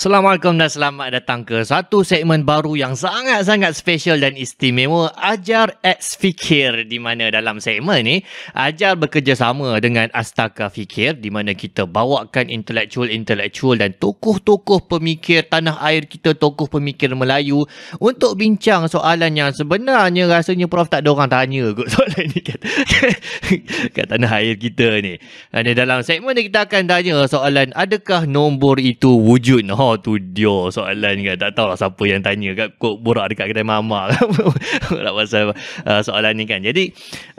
Assalamualaikum dan selamat datang ke satu segmen baru yang sangat-sangat special dan istimewa Ajar X Fikir di mana dalam segmen ni Ajar bekerjasama dengan Astaka Fikir di mana kita bawakan intelektual-intelektual dan tokoh-tokoh pemikir tanah air kita tokoh pemikir Melayu untuk bincang soalan yang sebenarnya rasanya Prof tak ada orang tanya kot soalan ni kat, kat tanah air kita ni dan dalam segmen ni kita akan tanya soalan adakah nombor itu wujud Oh, more to Dior soalan kan. Tak tahulah siapa yang tanya kat kot borak dekat kedai mama. Kan? Tak pasal uh, soalan ni kan. Jadi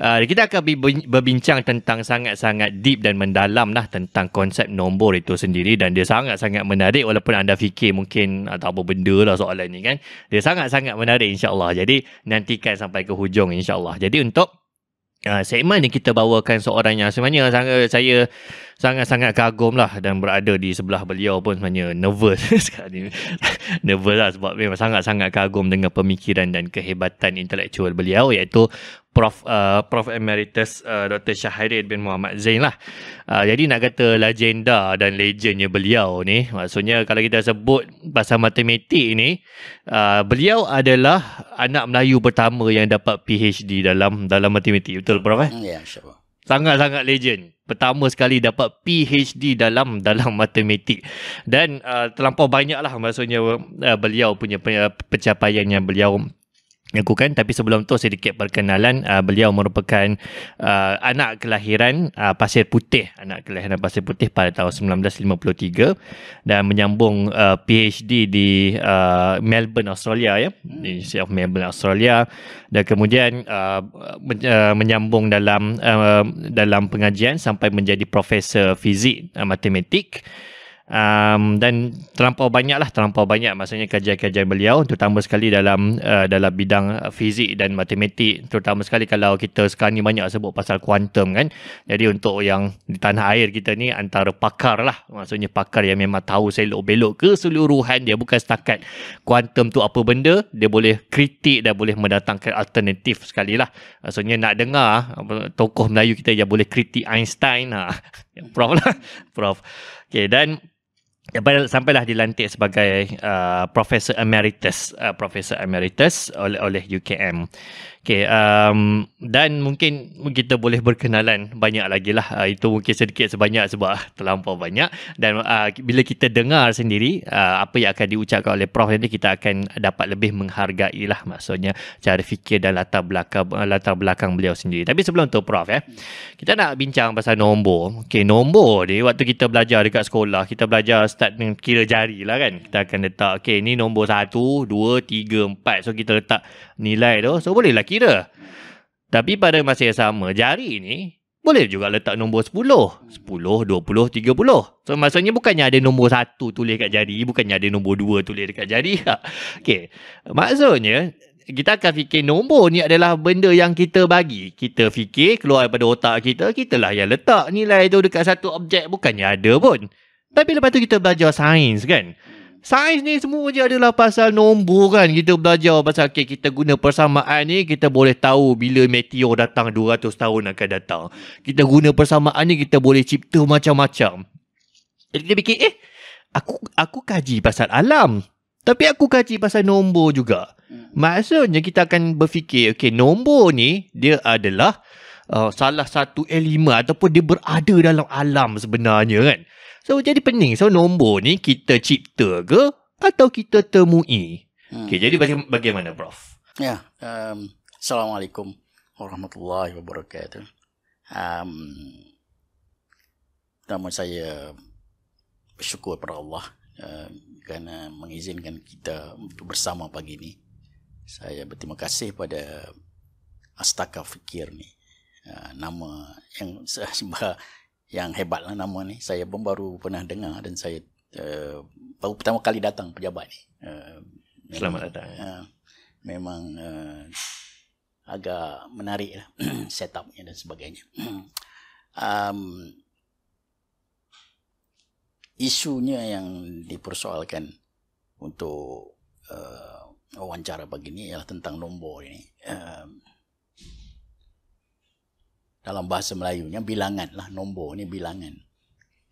uh, kita akan berbincang tentang sangat-sangat deep dan mendalam lah tentang konsep nombor itu sendiri dan dia sangat-sangat menarik walaupun anda fikir mungkin atau apa benda lah soalan ni kan. Dia sangat-sangat menarik insyaAllah. Jadi nantikan sampai ke hujung insyaAllah. Jadi untuk uh, segmen ni kita bawakan seorang yang sebenarnya sangat saya, saya sangat-sangat kagum lah dan berada di sebelah beliau pun sebenarnya nervous sekarang ni. nervous lah sebab memang sangat-sangat kagum dengan pemikiran dan kehebatan intelektual beliau iaitu Prof uh, Prof Emeritus uh, Dr. Syahirin bin Muhammad Zain lah. Uh, jadi nak kata legenda dan legendnya beliau ni, maksudnya kalau kita sebut pasal matematik ni, uh, beliau adalah anak Melayu pertama yang dapat PhD dalam dalam matematik. Betul Prof? Eh? Hmm, ya, yeah, insyaAllah. Sure sangat-sangat legend. Pertama sekali dapat PhD dalam dalam matematik. Dan uh, terlampau banyaklah maksudnya uh, beliau punya uh, pencapaian yang beliau lakukan tapi sebelum tu sedikit perkenalan uh, beliau merupakan uh, anak kelahiran uh, Pasir Putih anak kelahiran Pasir Putih pada tahun 1953 dan menyambung uh, PhD di uh, Melbourne Australia ya University hmm. of Melbourne Australia dan kemudian uh, men- uh, menyambung dalam uh, dalam pengajian sampai menjadi profesor fizik uh, matematik um, dan terlampau banyak lah terlampau banyak maksudnya kerja-kerja beliau terutama sekali dalam uh, dalam bidang fizik dan matematik terutama sekali kalau kita sekarang ni banyak sebut pasal kuantum kan jadi untuk yang di tanah air kita ni antara pakar lah maksudnya pakar yang memang tahu selok-belok ke keseluruhan dia bukan setakat kuantum tu apa benda dia boleh kritik dan boleh mendatangkan alternatif sekali lah maksudnya nak dengar tokoh Melayu kita yang boleh kritik Einstein ha. Prof lah, Prof. Okay, dan sampai ya, sampailah dilantik sebagai uh, profesor emeritus uh, profesor emeritus oleh oleh UKM Okay, um, dan mungkin kita boleh berkenalan banyak lagi lah. Uh, itu mungkin sedikit sebanyak sebab terlampau banyak. Dan uh, bila kita dengar sendiri uh, apa yang akan diucapkan oleh Prof nanti kita akan dapat lebih menghargai lah maksudnya cara fikir dan latar belakang uh, latar belakang beliau sendiri. Tapi sebelum tu Prof ya, eh, kita nak bincang pasal nombor. Okay, nombor ni waktu kita belajar dekat sekolah, kita belajar start dengan kira jari lah kan. Kita akan letak, okay ni nombor satu, dua, tiga, empat. So kita letak nilai tu so bolehlah kira tapi pada masa yang sama jari ni boleh juga letak nombor 10 10 20 30 so maksudnya bukannya ada nombor 1 tulis kat jari bukannya ada nombor 2 tulis kat jari Okay, maksudnya kita akan fikir nombor ni adalah benda yang kita bagi. Kita fikir keluar daripada otak kita, kitalah yang letak nilai tu dekat satu objek. Bukannya ada pun. Tapi lepas tu kita belajar sains kan. Sains ni semua je adalah pasal nombor kan. Kita belajar pasal okay, kita guna persamaan ni, kita boleh tahu bila meteor datang 200 tahun akan datang. Kita guna persamaan ni, kita boleh cipta macam-macam. Jadi kita fikir, eh, aku aku kaji pasal alam. Tapi aku kaji pasal nombor juga. Hmm. Maksudnya kita akan berfikir, okay, nombor ni dia adalah uh, salah satu elemen ataupun dia berada dalam alam sebenarnya kan. So jadi pening. So nombor ni kita cipta ke atau kita temui? Hmm. Okay, jadi baga- bagaimana Prof? Ya, yeah. um, Assalamualaikum warahmatullahi wabarakatuh. Um, nama saya bersyukur kepada Allah uh, kerana mengizinkan kita untuk bersama pagi ini. Saya berterima kasih pada Astaka Fikir ni. Uh, nama yang saya yang hebat lah nama ni saya pun baru pernah dengar dan saya uh, baru pertama kali datang pejabat ni uh, memang, selamat datang uh, memang uh, agak menarik lah set-upnya dan sebagainya um, isunya yang dipersoalkan untuk uh, wawancara begini ialah tentang nombor ini um, dalam bahasa Melayunya bilangan lah nombor ni bilangan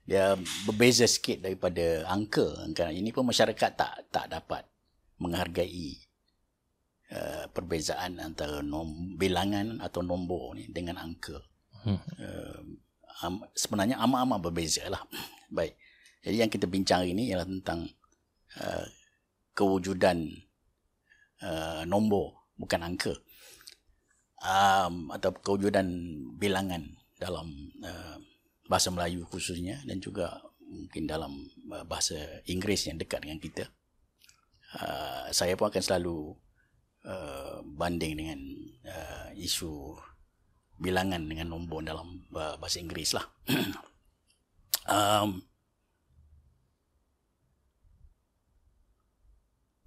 dia berbeza sikit daripada angka kan ini pun masyarakat tak tak dapat menghargai uh, perbezaan antara nom, bilangan atau nombor ni dengan angka hmm. uh, sebenarnya amat-amat berbeza lah baik jadi yang kita bincang ini ialah tentang uh, kewujudan uh, nombor bukan angka um, atau kewujudan bilangan dalam uh, bahasa Melayu khususnya dan juga mungkin dalam uh, bahasa Inggeris yang dekat dengan kita uh, saya pun akan selalu uh, banding dengan uh, isu bilangan dengan nombor dalam uh, bahasa Inggeris lah um,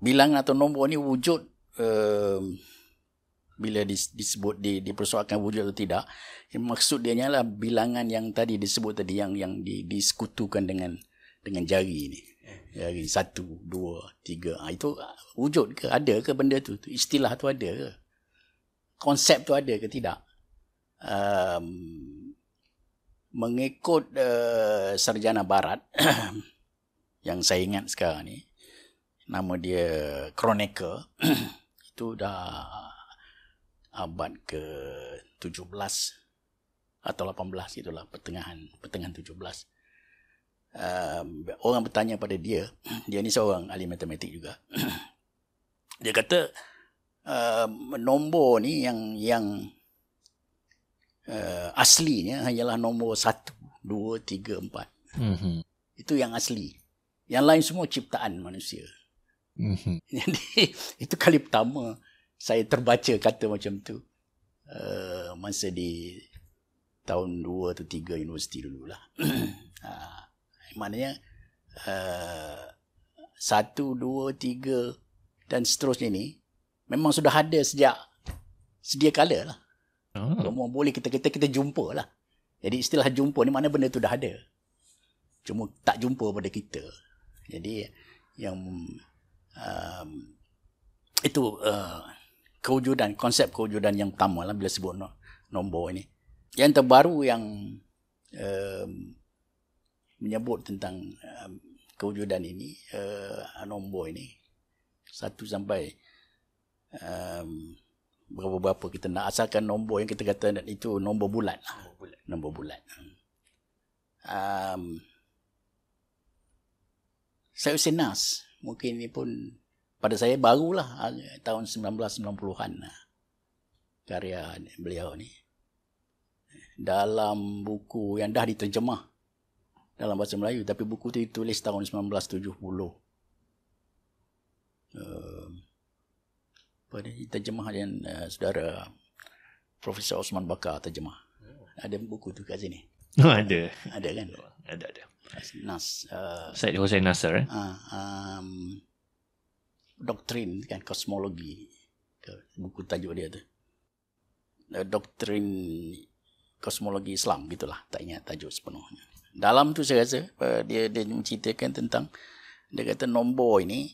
bilangan atau nombor ni wujud uh, bila disebut di dipersoalkan wujud atau tidak maksud dia ialah bilangan yang tadi disebut tadi yang yang di, disekutukan dengan dengan jari ini jari satu dua tiga ha, itu wujud ke ada ke benda tu istilah tu ada ke konsep tu ada ke tidak um, mengikut uh, sarjana barat yang saya ingat sekarang ni nama dia Kroneker itu dah abad ke-17 atau 18 itulah pertengahan pertengahan 17 um, orang bertanya pada dia dia ni seorang ahli matematik juga dia kata um, nombor ni yang yang uh, aslinya hanyalah nombor 1 2 3 4 mm-hmm. itu yang asli yang lain semua ciptaan manusia mm-hmm. jadi itu kali pertama saya terbaca kata macam tu uh, masa di tahun dua atau tiga universiti dulu lah. uh, maknanya uh, 1 2 3 dan seterusnya ni memang sudah ada sejak sedia kala lah. Oh. Ah. Kalau boleh kita kita kita jumpa lah. Jadi istilah jumpa ni mana benda tu dah ada. Cuma tak jumpa pada kita. Jadi yang um, itu uh, kewujudan, konsep kewujudan yang pertama lah bila sebut no, nombor ini. Yang terbaru yang uh, menyebut tentang uh, kewujudan ini, uh, nombor ini, satu sampai um, berapa-berapa kita nak asalkan nombor yang kita kata itu lah. nombor bulat. Nombor bulat. Nombor bulat. Um, Sayusinas, mungkin ini pun pada saya barulah ah, tahun 1990-an ah, karya beliau ni dalam buku yang dah diterjemah dalam bahasa Melayu tapi buku tu ditulis tahun 1970 uh, pada terjemah yang uh, eh, saudara Profesor Osman Bakar terjemah ada buku tu kat sini oh, ada ada kan ada ada Nas uh, eh. Said Hussein Nasser eh? uh, um, doktrin kan kosmologi buku tajuk dia tu eh, doktrin kosmologi Islam gitulah tak ingat tajuk sepenuhnya dalam tu saya rasa dia dia menceritakan tentang dia kata nombor ini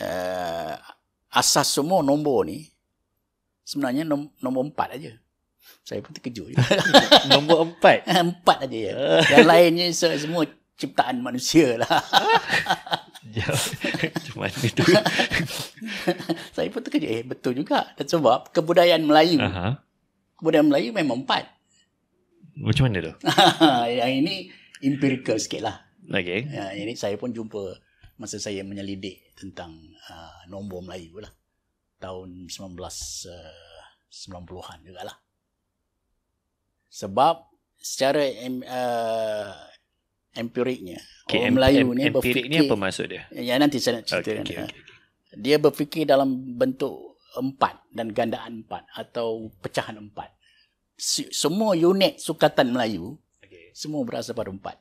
uh, asas semua nombor ni sebenarnya nombor empat aja saya pun terkejut nombor empat empat aja ya yang lainnya semua ciptaan manusia lah sekejap cuma itu Saya pun terkejut Eh betul juga Dan Sebab kebudayaan Melayu uh-huh. Kebudayaan Melayu memang empat Macam mana tu? yang ini empirical sikit lah okay. Yang ini saya pun jumpa Masa saya menyelidik tentang uh, Nombor Melayu lah Tahun 1990-an uh, lah Sebab secara uh, empiriknya. Okay, orang Melayu em- ni berfikir. Empirik ni apa maksud dia? Ya, nanti saya nak cerita. Okay, kan. okay, okay. Ha. Dia berfikir dalam bentuk empat dan gandaan empat atau pecahan empat. Semua unit sukatan Melayu okay. semua berasal pada empat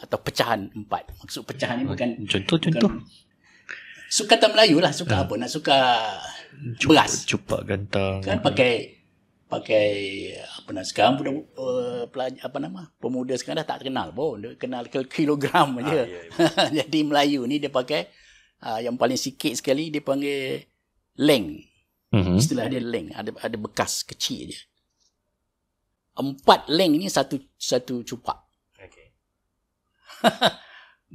atau pecahan empat. Maksud pecahan ni bukan... Contoh-contoh. Sukatan Melayu lah. Suka uh, apa? Nak suka beras. Cupak, cupak gantang. Kan pakai pakai apa nama sekarang budak uh, pelajar apa nama pemuda sekarang dah tak kenal pun dia kenal kilogram aja. Ah, yeah, ya. Jadi Melayu ni dia pakai uh, yang paling sikit sekali dia panggil leng. mm Istilah dia leng ada ada bekas kecil dia. Empat leng ni satu satu cupak. Okay.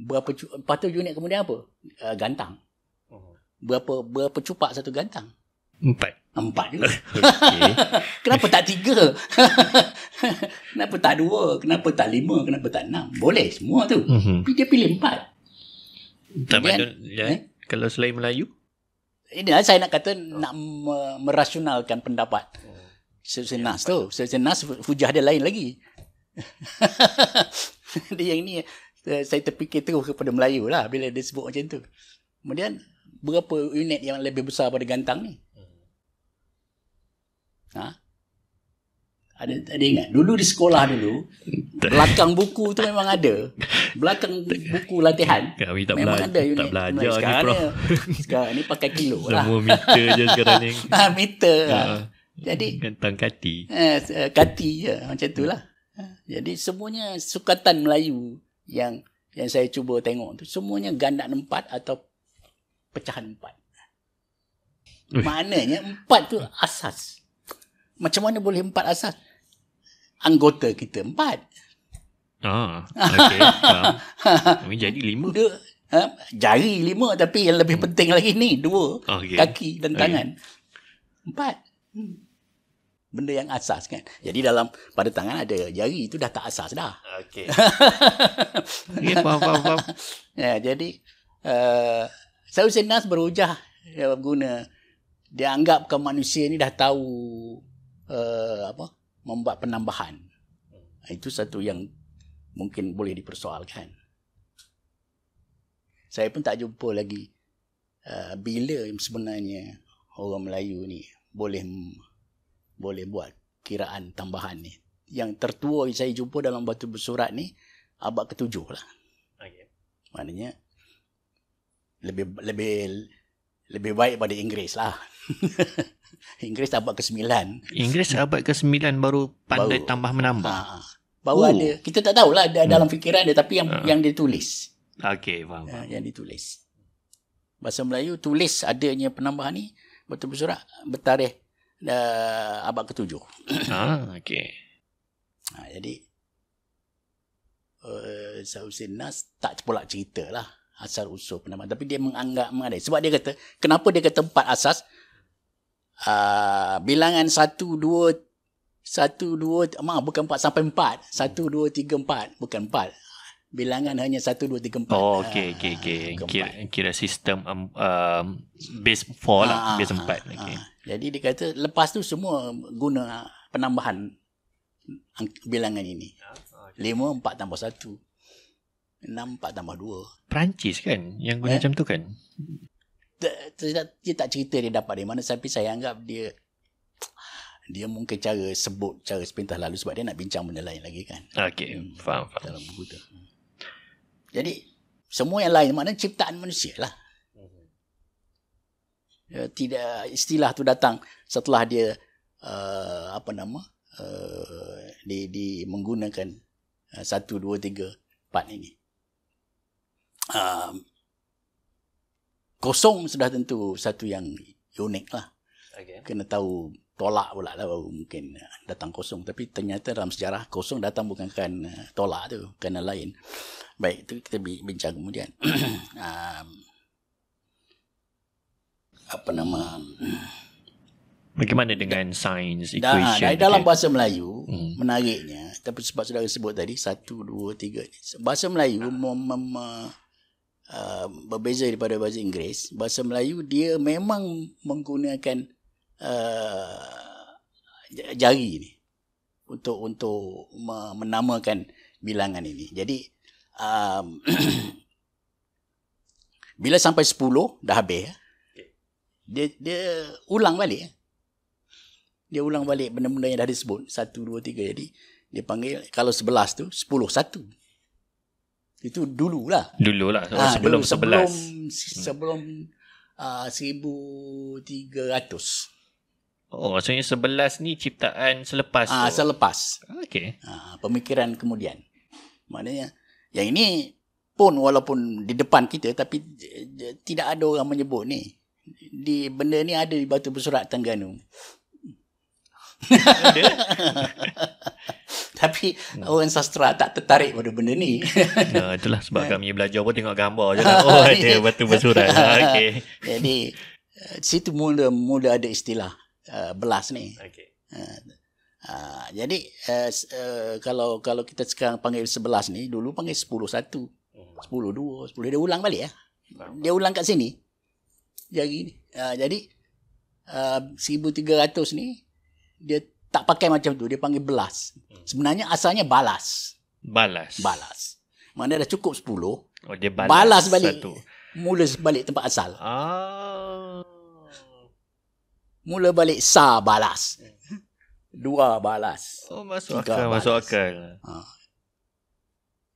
berapa empat cu- unit kemudian apa? Uh, gantang. Oh. Berapa berapa cupak satu gantang? Empat. Empat je. Okay. Kenapa tak tiga? Kenapa tak dua? Kenapa tak lima? Kenapa tak enam? Boleh semua tu. Mm-hmm. Tapi dia pilih empat. Tak Kemudian, mana, ya, eh? Kalau selain Melayu? Inilah eh, saya nak kata oh. nak merasionalkan pendapat. Oh. Senas tu. Senas hujah dia lain lagi. dia yang ni eh, saya terfikir terus kepada Melayu lah bila dia sebut macam tu. Kemudian berapa unit yang lebih besar pada gantang ni? Ha? Ada, ada ingat? Dulu di sekolah dulu, belakang buku tu memang ada. Belakang buku latihan Kami tak memang belajar, ada unit. Tak belajar ni, sekarang ni, bro. Sekarang ni pakai kilo lah. Semua meter je sekarang ni. Ha, meter lah. ha. Jadi tentang kan kati. Ha, eh, kati je, macam tu lah. Ha, jadi semuanya sukatan Melayu yang yang saya cuba tengok tu semuanya ganda empat atau pecahan empat. Maknanya empat tu asas. Macam mana boleh empat asas? Anggota kita empat. Ah, okay. ah. Jadi lima. Dua, ha? Jari lima tapi yang lebih penting lagi ni. Dua okay. kaki dan okay. tangan. Empat. Hmm. Benda yang asas kan. Jadi dalam pada tangan ada jari itu dah tak asas dah. Okay. okay faham, faham, faham. Ya, jadi uh, eh, Sausin Nas berujah ya, guna dia anggapkan manusia ni dah tahu uh, apa membuat penambahan itu satu yang mungkin boleh dipersoalkan saya pun tak jumpa lagi uh, bila sebenarnya orang Melayu ni boleh boleh buat kiraan tambahan ni yang tertua yang saya jumpa dalam batu bersurat ni abad ketujuh lah okay. maknanya lebih lebih lebih baik pada Inggeris lah Inggeris abad ke-9. Inggeris abad ke-9 baru pandai baru. tambah menambah. Ha. ha. Baru oh. ada. Kita tak tahulah ada hmm. dalam fikiran dia tapi yang ha. yang ditulis. Okey, faham. Ha, yang ditulis. Bahasa Melayu tulis adanya penambahan ni betul bersurat bertarikh uh, abad ke-7. Ha, okey. Ha, jadi uh, eh, Sausin Nas tak terpulak cerita lah asal usul penambahan. Tapi dia menganggap mengada. Sebab dia kata, kenapa dia kata empat asas? Ah, bilangan 1 2 1 2 mak bukan 4 sampai 4 1 2 3 4 bukan 4 bilangan hanya 1 2 3 4. Oh okey okey okey. Ah, kira kira sistem um, um, base 4 lah, ah, lah base 4. Okay. Ah. ah. Jadi dia kata lepas tu semua guna penambahan bilangan ini. Ah, okay. 5 4 tambah 1. 6 4 tambah 2. Perancis kan yang guna eh? macam tu kan? dia, dia tak cerita dia dapat dari mana tapi saya anggap dia dia mungkin cara sebut cara sepintas lalu sebab dia nak bincang benda lain lagi kan okey hmm, faham faham dalam buku tu jadi semua yang lain maknanya ciptaan manusia lah ya, tidak istilah tu datang setelah dia uh, apa nama uh, di, di menggunakan uh, satu dua tiga empat ini uh, kosong sudah tentu satu yang unik lah. Okay. Kena tahu tolak pula lah baru mungkin datang kosong. Tapi ternyata dalam sejarah kosong datang bukan kan eh, tolak tu, kena lain. Baik, itu kita bincang kemudian. um, apa nama... Bagaimana dengan sains, equation? Dah, dalam okay. bahasa Melayu, hmm. menariknya, tapi sebab saudara sebut tadi, satu, dua, tiga. Bahasa Melayu ah. mem- mem- uh, berbeza daripada bahasa Inggeris, bahasa Melayu dia memang menggunakan uh, jari ini untuk untuk menamakan bilangan ini. Jadi um, bila sampai 10 dah habis ya. dia dia ulang balik ya. dia ulang balik benda-benda yang dah disebut 1 2 3 jadi dia panggil kalau 11 tu 10 1 itu dululah. Dululah. Ha, ah, sebelum dulu, sebelum 11. Sebelum, hmm. sebelum Uh, ah, 1300 Oh maksudnya 11 ni ciptaan selepas Ah Selepas Okay uh, ah, Pemikiran kemudian Maknanya Yang ini pun walaupun di depan kita Tapi tidak ada orang menyebut ni di Benda ni ada di Batu Bersurat Tengganu Tapi hmm. orang sastra tak tertarik pada benda ni. nah, ya, itulah sebab kami belajar pun tengok gambar je lah. Oh, ada batu bersurat. okay. Jadi, eh, situ mula, mula ada istilah uh, belas ni. Okay. Uh, eh, ah, jadi, uh, uh, kalau kalau kita sekarang panggil sebelas ni, dulu panggil sepuluh satu. Hmm. Sepuluh dua, sepuluh. Dia ulang balik ya. Dia ulang kat sini. Jadi, uh, jadi uh, 1300 ni dia tak pakai macam tu dia panggil belas hmm. sebenarnya asalnya balas balas balas mana dah cukup 10 oh dia balas, balas balik satu mula balik tempat asal ah mula balik sa balas dua balas oh masuk Tiga akal balas. masuk akal ha.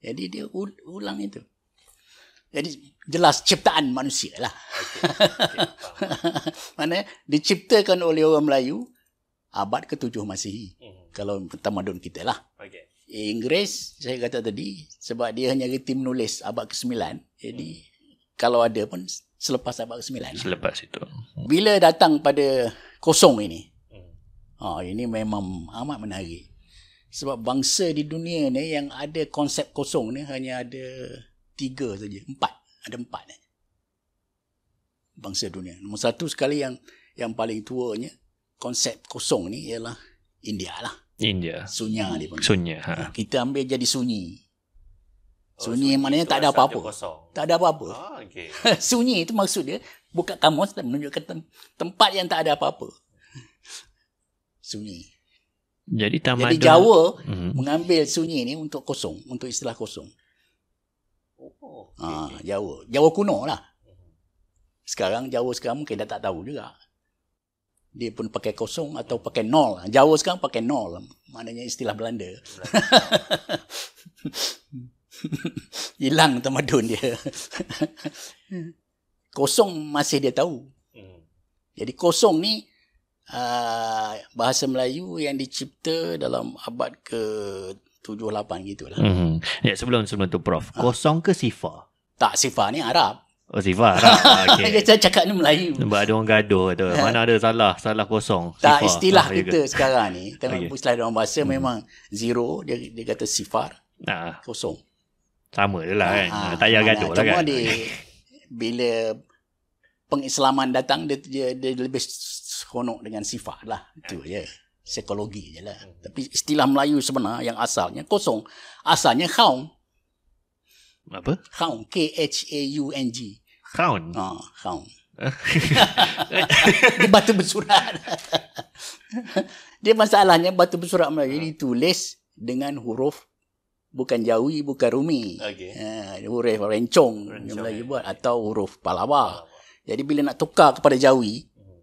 jadi dia ulang itu jadi jelas ciptaan manusia lah. Okay. Okay. Mana diciptakan oleh orang Melayu abad ke-7 Masihi. Mm-hmm. Kalau tamadun kita lah. Okay. Inggeris, saya kata tadi, sebab dia hanya reti menulis abad ke-9. Jadi, hmm. kalau ada pun selepas abad ke-9. Selepas itu. Bila datang pada kosong ini, mm. oh, ini memang amat menarik. Sebab bangsa di dunia ni yang ada konsep kosong ni hanya ada tiga saja. Empat. Ada empat. Bangsa dunia. Nombor satu sekali yang yang paling tuanya konsep kosong ni ialah India lah. India. Sunya dia panggil. Sunya. Ha. ha. Kita ambil jadi sunyi. Oh, sunyi, oh, maknanya tak ada apa-apa. Tak ada apa-apa. Oh, okay. sunyi itu maksud dia buka kamus dan menunjukkan tem- tempat yang tak ada apa-apa. sunyi. Jadi Jadi Jawa mm-hmm. mengambil sunyi ni untuk kosong, untuk istilah kosong. Oh, okay. ha, ah, Jawa. Jawa kuno lah. Sekarang Jawa sekarang mungkin dah tak tahu juga dia pun pakai kosong atau pakai nol. Jawa sekarang pakai nol. Maknanya istilah Belanda. Hilang tamadun dia. kosong masih dia tahu. Hmm. Jadi kosong ni ah, bahasa Melayu yang dicipta dalam abad ke-7-8 gitulah. mm Ya, sebelum sebelum tu Prof. Ah. Kosong ke sifar? Tak, sifar ni Arab. Oh Siva ah, okay. Dia cakap, cakap ni Melayu Sebab ada orang gaduh tu. Eh. Mana ada salah Salah kosong Tak istilah ah, kita juga. sekarang ni Kita okay. istilah dalam bahasa hmm. Memang zero Dia, dia kata sifar nah. Kosong Sama je lah kan ah, Tak payah gaduh lah, lah kan Cuma dia Bila Pengislaman datang Dia, dia, dia lebih Honok dengan sifar lah Itu je yeah. Psikologi je lah hmm. Tapi istilah Melayu sebenar Yang asalnya kosong Asalnya khaung apa? Khaung. K-H-A-U-N-G. Khaun. Oh, ah, Khaun. Di batu bersurat. Dia masalahnya batu bersurat Melayu ha. ditulis dengan huruf bukan Jawi, bukan Rumi. Okay. Uh, ha, huruf rencong, rencong yang Melayu ya. buat. Atau huruf Palawa. Jadi bila nak tukar kepada Jawi, hmm.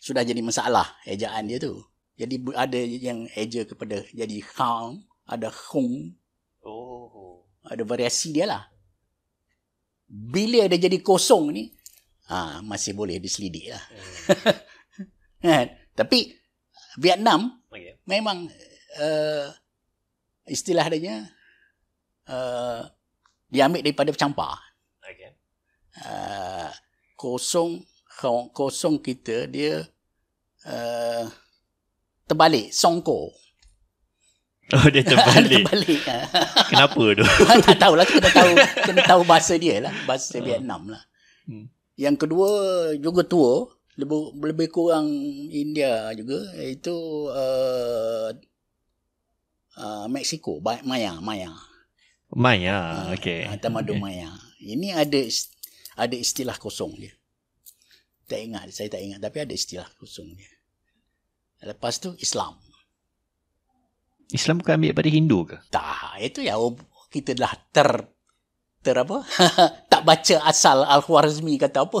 sudah jadi masalah ejaan dia tu. Jadi ada yang eja kepada jadi khang, ada khung. Oh. Ada variasi dia lah bila dia jadi kosong ni ha, masih boleh diselidik lah hmm. Kan? tapi Vietnam okay. memang uh, eh, istilah adanya uh, eh, diambil daripada campa okay. uh, kosong kosong kita dia uh, terbalik songko Oh dia terbalik. terbalik. Ha. Kenapa tu? Ha, tak tahulah kita tahu kena tahu bahasa dia lah, bahasa oh. Vietnam lah. Hmm. Yang kedua juga tua, lebih, lebih kurang India juga iaitu a uh, uh, Mexico, Maya, Maya. Maya, uh, okey. Tamadu okay. Maya. Ini ada ada istilah kosong dia. Tak ingat, saya tak ingat tapi ada istilah kosong dia. Lepas tu Islam. Islam bukan ambil daripada Hindu ke? Tak, itu ya kita dah ter ter apa? tak baca asal Al-Khwarizmi kata apa.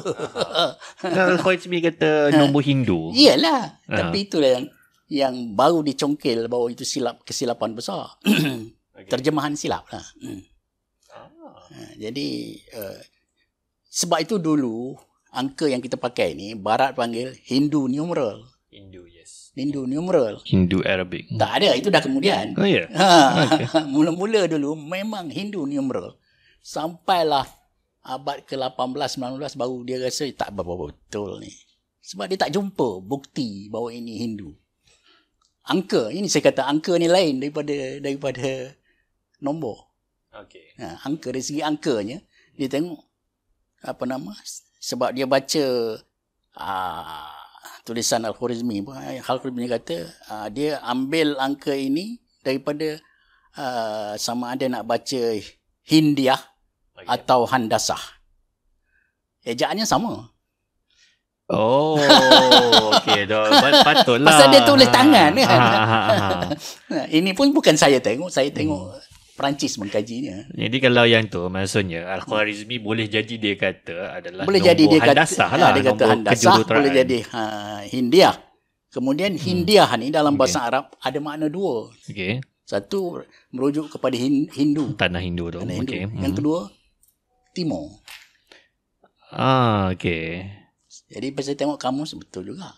Al-Khwarizmi kata nombor Hindu. Iyalah, ah. tapi itulah yang yang baru dicongkel bahawa itu silap kesilapan besar. Terjemahan silap lah. Hmm. Ah. Ha, jadi uh, sebab itu dulu angka yang kita pakai ini barat panggil Hindu numeral. Hindu. Ya. Hindu numeral. Hindu Arabic. Tak ada, itu dah kemudian. Oh, ya? Yeah. Ha, okay. Mula-mula dulu memang Hindu numeral. Sampailah abad ke-18, 19 baru dia rasa tak berapa betul ni. Sebab dia tak jumpa bukti bahawa ini Hindu. Angka, ini saya kata angka ni lain daripada daripada nombor. Okay. Ha, angka, dari segi angkanya, dia tengok apa nama, sebab dia baca aa, ah, tulisan Al-Khwarizmi eh, Al-Khwarizmi kata uh, dia ambil angka ini daripada uh, sama ada nak baca Hindiah oh, ya. atau yeah. Handasah ejaannya sama Oh, okey. Patutlah. Pasal dia tulis tangan kan. Ha, ha, ha. Ini pun bukan saya tengok. Saya tengok hmm. Perancis mengkajinya. Jadi kalau yang tu maksudnya Al-Khwarizmi boleh jadi dia kata adalah boleh jadi dia kata, ah, lah, ya, dia kata handasah boleh jadi ha, Hindia. Kemudian hmm. ni dalam bahasa Arab ada makna dua. Okay. Satu merujuk kepada Hindu. Tanah Hindu tu. Tanah Hindu. Yang hmm. kedua Timur. Ah, okay. Jadi bila saya tengok kamus betul juga.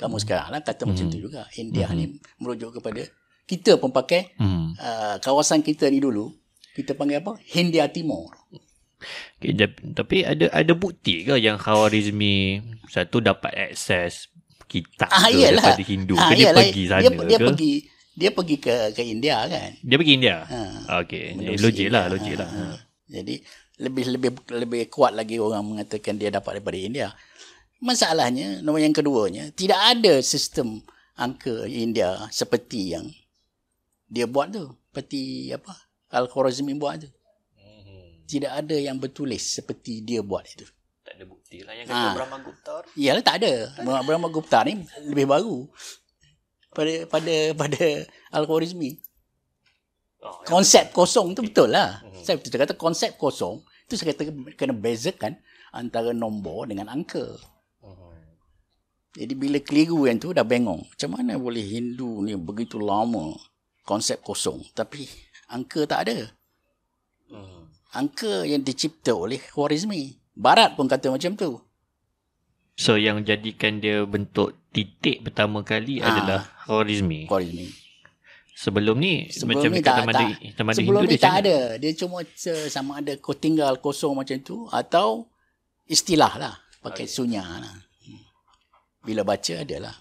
Kamu hmm. sekarang lah kata hmm. macam tu hmm. juga. India hmm. ni merujuk kepada kita pun pakai hmm. uh, kawasan kita ni dulu kita panggil apa Hindia Timur. Okay, tapi ada ada bukti ke yang Khawarizmi satu dapat akses kita ah, ke iyalah. daripada Hindu ah, ke dia pergi sana dia, dia ke? pergi dia pergi ke ke India kan dia pergi India ha. okey eh, lah, logik lah logik ha. lah ha. jadi lebih lebih lebih kuat lagi orang mengatakan dia dapat daripada India masalahnya nombor yang keduanya tidak ada sistem angka India seperti yang dia buat tu seperti apa Al-Khwarizmi buat tu mhm. tidak ada yang bertulis seperti dia buat itu. Tak ada bukti lah yang kata ha. Brahma Gupta. Iyalah tak ada. Tak ada. Brahma Gupta ni lebih baru. Pada pada pada Al-Khwarizmi. Oh, ya. konsep kosong tu betul lah. Mhm. Saya betul kata konsep kosong tu saya kata kena bezakan antara nombor dengan angka. Mhm. Jadi bila keliru yang tu dah bengong. Macam mana boleh Hindu ni begitu lama konsep kosong tapi angka tak ada hmm. angka yang dicipta oleh Khwarizmi barat pun kata macam tu so yang jadikan dia bentuk titik pertama kali ha, adalah Khwarizmi Khwarizmi sebelum ni sebelum macam ni kat tak, tamadi, tamadi sebelum Hindu ni tak ada dia cuma sama ada kau tinggal kosong macam tu atau istilah lah pakai sunya lah. Hmm. bila baca adalah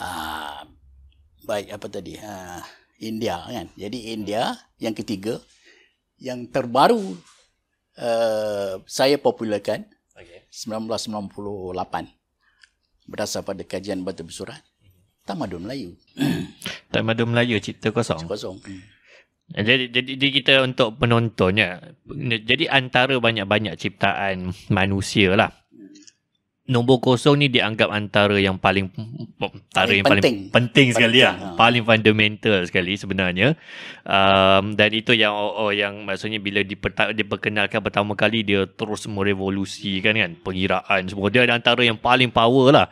uh, baik apa tadi ha, India kan jadi India yang ketiga yang terbaru uh, saya popularkan okay. 1998 berdasar pada kajian batu bersurat tamadun Melayu tamadun Melayu cipta kosong cipta kosong hmm. jadi, jadi, jadi kita untuk penontonnya jadi antara banyak-banyak ciptaan manusia lah nombor kosong ni dianggap antara yang paling antara yang penting. paling penting sekali lah. penting, lah. ha. paling fundamental sekali sebenarnya um, dan itu yang oh, oh yang maksudnya bila diperta- diperkenalkan pertama kali dia terus merevolusi kan kan pengiraan semua dia antara yang paling power lah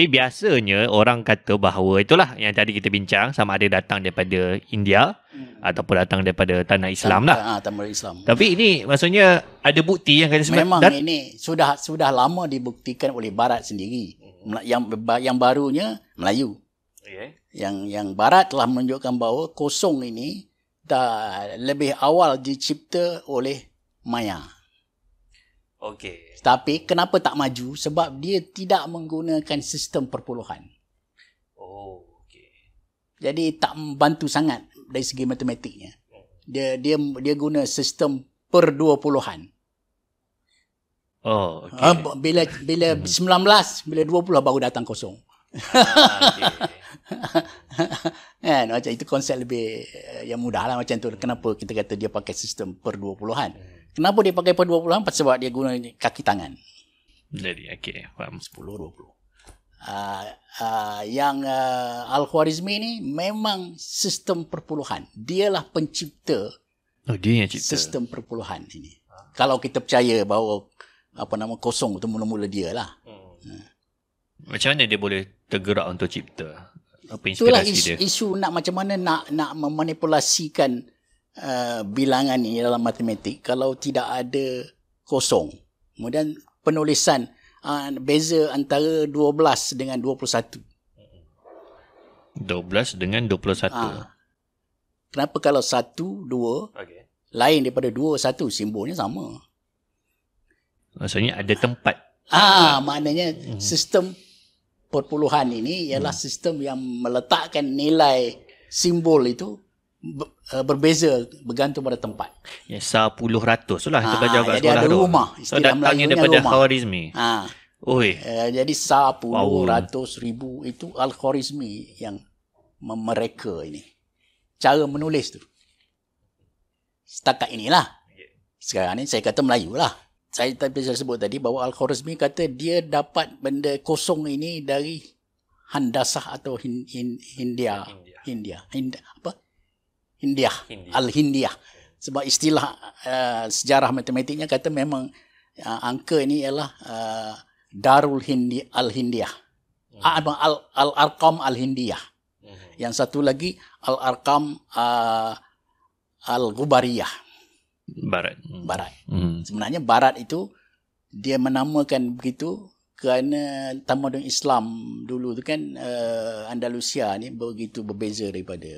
tapi biasanya orang kata bahawa itulah yang tadi kita bincang sama ada datang daripada India hmm. ataupun datang daripada tanah Islam lah. Ha, tanah Islam. Tapi ini maksudnya ada bukti yang kata sebenarnya. Memang ini sudah sudah lama dibuktikan oleh Barat sendiri. Hmm. Yang yang barunya Melayu. Okay. Yang yang Barat telah menunjukkan bahawa kosong ini dah lebih awal dicipta oleh Maya. Okey. Tapi kenapa tak maju? Sebab dia tidak menggunakan sistem perpuluhan. Oh, okey. Jadi tak membantu sangat dari segi matematiknya. Dia dia dia guna sistem per 20-an. Oh, okey. Ah, bila bila belas, bila dua puluh baru datang kosong. Ah, okay. kan, macam itu konsep lebih eh, yang mudah lah macam tu. Kenapa kita kata dia pakai sistem per 20-an? Kenapa dia pakai per 24 Sebab dia guna kaki tangan. Jadi, okay. Faham. 10-20. Uh, uh, yang uh, ah, Al-Khwarizmi ni memang sistem perpuluhan. Dialah pencipta oh, dia yang cipta. sistem perpuluhan ini. Ah. Kalau kita percaya bahawa apa nama kosong itu mula-mula dia lah. Hmm. Uh. Macam mana dia boleh tergerak untuk cipta? Apa Itulah isu, dia? isu nak macam mana nak nak memanipulasikan uh, bilangan ini dalam matematik kalau tidak ada kosong. Kemudian penulisan uh, beza antara 12 dengan 21. 12 dengan 21. Uh, ah. kenapa kalau 1, 2, okay. lain daripada 2, 1, simbolnya sama. Maksudnya ada tempat. Ah, maknanya mm-hmm. sistem perpuluhan ini ialah mm. sistem yang meletakkan nilai simbol itu Uh, berbeza bergantung pada tempat. Ya, sepuluh ratus lah. Ha, ah, belajar kat sekolah tu. Ada rumah. So, datangnya daripada rumah. Khawarizmi. Ha. Ah. Oi. Uh, jadi sepuluh wow. ratus ribu itu Al-Khawarizmi yang mereka ini. Cara menulis tu. Setakat inilah. Sekarang ni saya kata Melayu lah. Saya tadi saya sebut tadi bahawa Al-Khawarizmi kata dia dapat benda kosong ini dari Handasah atau Hindia. India. India. India. apa? Hindiah. Hindi. Al-Hindiah. Sebab istilah uh, sejarah matematiknya kata memang uh, angka ini ialah uh, Darul Hindi Al-Hindiah. Hmm. Ah, al Al-Arqam Al-Hindiah. Hmm. Yang satu lagi al arkam uh, al gubaria Barat. Hmm. Barat. Hmm. Sebenarnya barat itu dia menamakan begitu kerana tamadun Islam dulu tu kan uh, Andalusia ni begitu berbeza daripada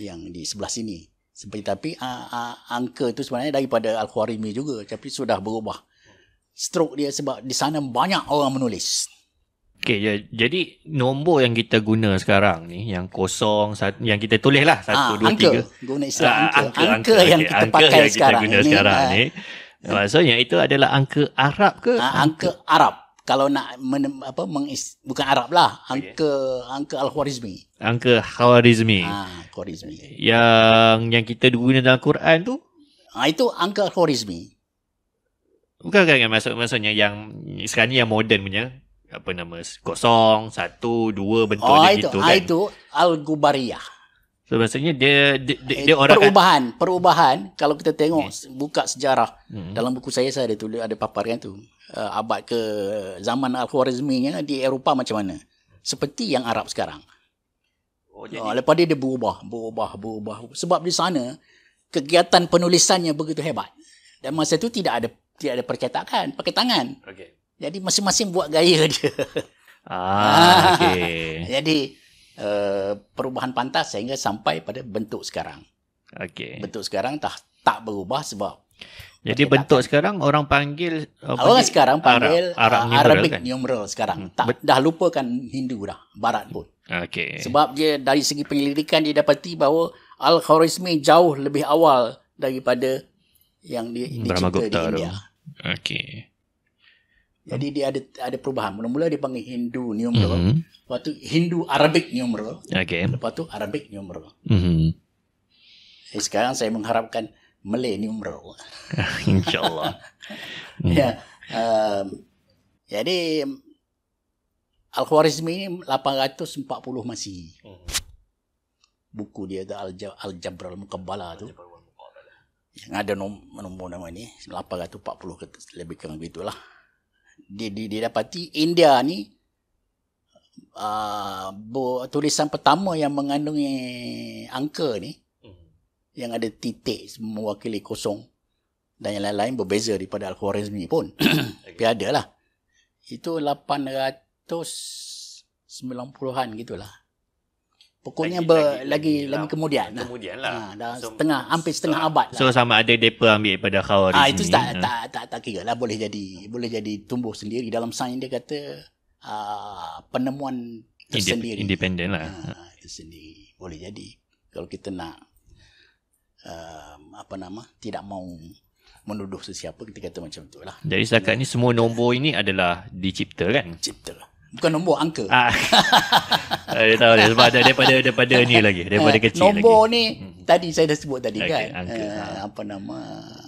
yang di sebelah sini. Seperti tapi uh, uh, angka itu sebenarnya daripada Al-Khwarizmi juga tapi sudah berubah. Stroke dia sebab di sana banyak orang menulis. Okey, ya, jadi nombor yang kita guna sekarang ni yang kosong yang kita tulis lah 1 2 3. Angka guna istilah angka. Ah, angka, angka, angka, angka yang kita angka pakai yang sekarang kita guna ini. Sekarang ah. ni. Maksudnya itu adalah angka Arab ke? Ah, angka, angka Arab kalau nak men, apa mengis, bukan Arab lah angka okay. angka al-Khwarizmi angka Khwarizmi ha, Khwarizmi yang yang kita guna dalam Quran tu ha, itu angka al-Khwarizmi bukan kan masuk-masuknya yang sekarang ni yang moden punya apa nama kosong satu dua bentuk oh, ah, itu, gitu ha, kan itu al-Gubariyah So maksudnya dia dia, dia, dia orang perubahan, kata, perubahan kalau kita tengok okay. buka sejarah hmm dalam buku saya saya ada tulis ada paparkan tu. Uh, abad ke zaman al Khwarizmi nya di Eropah macam mana? Seperti yang Arab sekarang. Oh jadi uh, lepas dia, dia berubah, berubah, berubah sebab di sana kegiatan penulisannya begitu hebat. Dan masa itu tidak ada tidak ada percetakan pakai tangan. Okay. Jadi masing-masing buat gaya dia. Ah, okay. jadi Eh, perubahan pantas sehingga sampai pada bentuk sekarang. Okey. Bentuk sekarang tak tak berubah sebab jadi okay, bentuk sekarang orang panggil oh, orang panggil sekarang panggil Arab, Arab eh, Arabic kan? numeral sekarang hmm. tak Bet- dah lupakan Hindu dah barat pun. Okey. Sebab dia dari segi penyelidikan dia dapati bahawa Al-Khwarizmi jauh lebih awal daripada yang di, dicipta di India. Okey. Jadi dia ada ada perubahan. Mula-mula dia panggil Hindu numeral. Mm-hmm. Lepas tu Hindu Arabic numeral. Okay. Lepas tu Arabic numeral. Mm-hmm. Jadi eh, sekarang saya mengharapkan Malay numeral. InsyaAllah. Mm. ya. Hmm. Um, jadi Al-Khwarizmi ini 840 masih hmm. Buku dia ada al Jabral al tu. al ada nombor nama ni. 840 lebih kurang begitulah dia, dia, dia dapati India ni uh, tulisan pertama yang mengandungi angka ni hmm. yang ada titik mewakili kosong dan yang lain-lain berbeza daripada Al-Khwarizmi pun. Tapi okay. ada lah. Itu 890-an gitulah pokoknya lagi, ber, lagi, lagi, lagi, lagi kemudian lah. Kemudian lah. Ha, dah so, setengah, hampir setengah, setengah abad lah. So sama ada depa ambil pada khawar ha, ah, itu tak, ha. tak, tak, tak, kira lah. Boleh jadi, boleh jadi tumbuh sendiri. Dalam sains dia kata ha, penemuan tersendiri. Independent lah. Ha, ah, tersendiri. Boleh jadi. Kalau kita nak um, apa nama tidak mahu menuduh sesiapa kita kata macam tu lah. Jadi setakat ni semua nombor ini adalah dicipta kan? Cipta. Lah. Bukan nombor angka. Ah. Eh, dia tahu dia sebab ada daripada daripada ni lagi, daripada eh, kecil nombor lagi. Nombor ni hmm. tadi saya dah sebut tadi okay, kan. Angka. Uh, apa nama?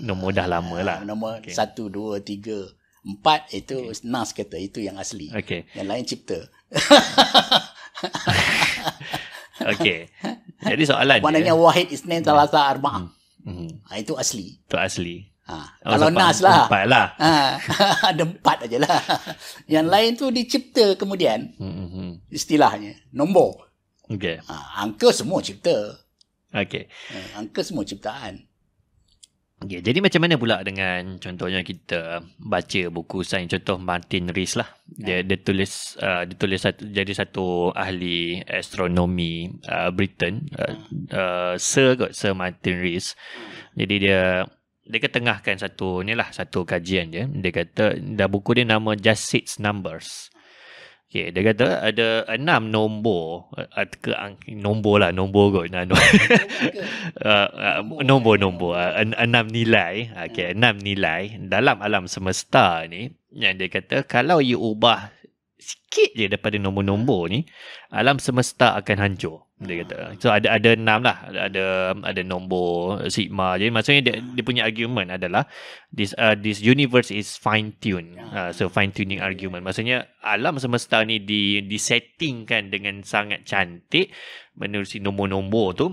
Nombor dah lama lah. Uh, nombor okay. 1 2 3 4 itu okay. nas kata itu yang asli. Okay. Yang lain cipta. okay. Jadi soalan dia. Maknanya Wahid Isnin Salasa Arba'ah. Hmm. Hmm. Ah, itu asli. Itu asli. Ha. Oh, kalau Nas lah. Empat lah. Ha. Ada empat aja lah. Yang lain tu dicipta kemudian. hmm Istilahnya. Nombor. Okay. Ha. Angka semua cipta. Okay. Ha. Angka semua ciptaan. Okay. Jadi macam mana pula dengan contohnya kita baca buku sains. Contoh Martin Rees lah. Dia, ya. dia tulis, uh, dia tulis satu, jadi satu ahli astronomi uh, Britain. Uh, hmm. uh, Sir kot. Sir Martin Rees. Jadi dia dia ketengahkan satu ni lah satu kajian dia. dia kata dah buku dia nama just six numbers Okay, dia kata ada enam nombor eh, ke nombor lah nombor kot ah, ah, nombor nombor, nombor ah, nombor enam nilai okay, hmm. enam nilai dalam alam semesta ni yang dia kata kalau you ubah sikit je daripada nombor-nombor ni alam semesta akan hancur dia kata. So ada ada enam lah. Ada ada, ada nombor sigma. Jadi maksudnya dia, dia punya argument adalah this uh, this universe is fine tuned. Ya. Uh, so fine tuning argument. Maksudnya alam semesta ni di di disettingkan dengan sangat cantik menerusi nombor-nombor tu.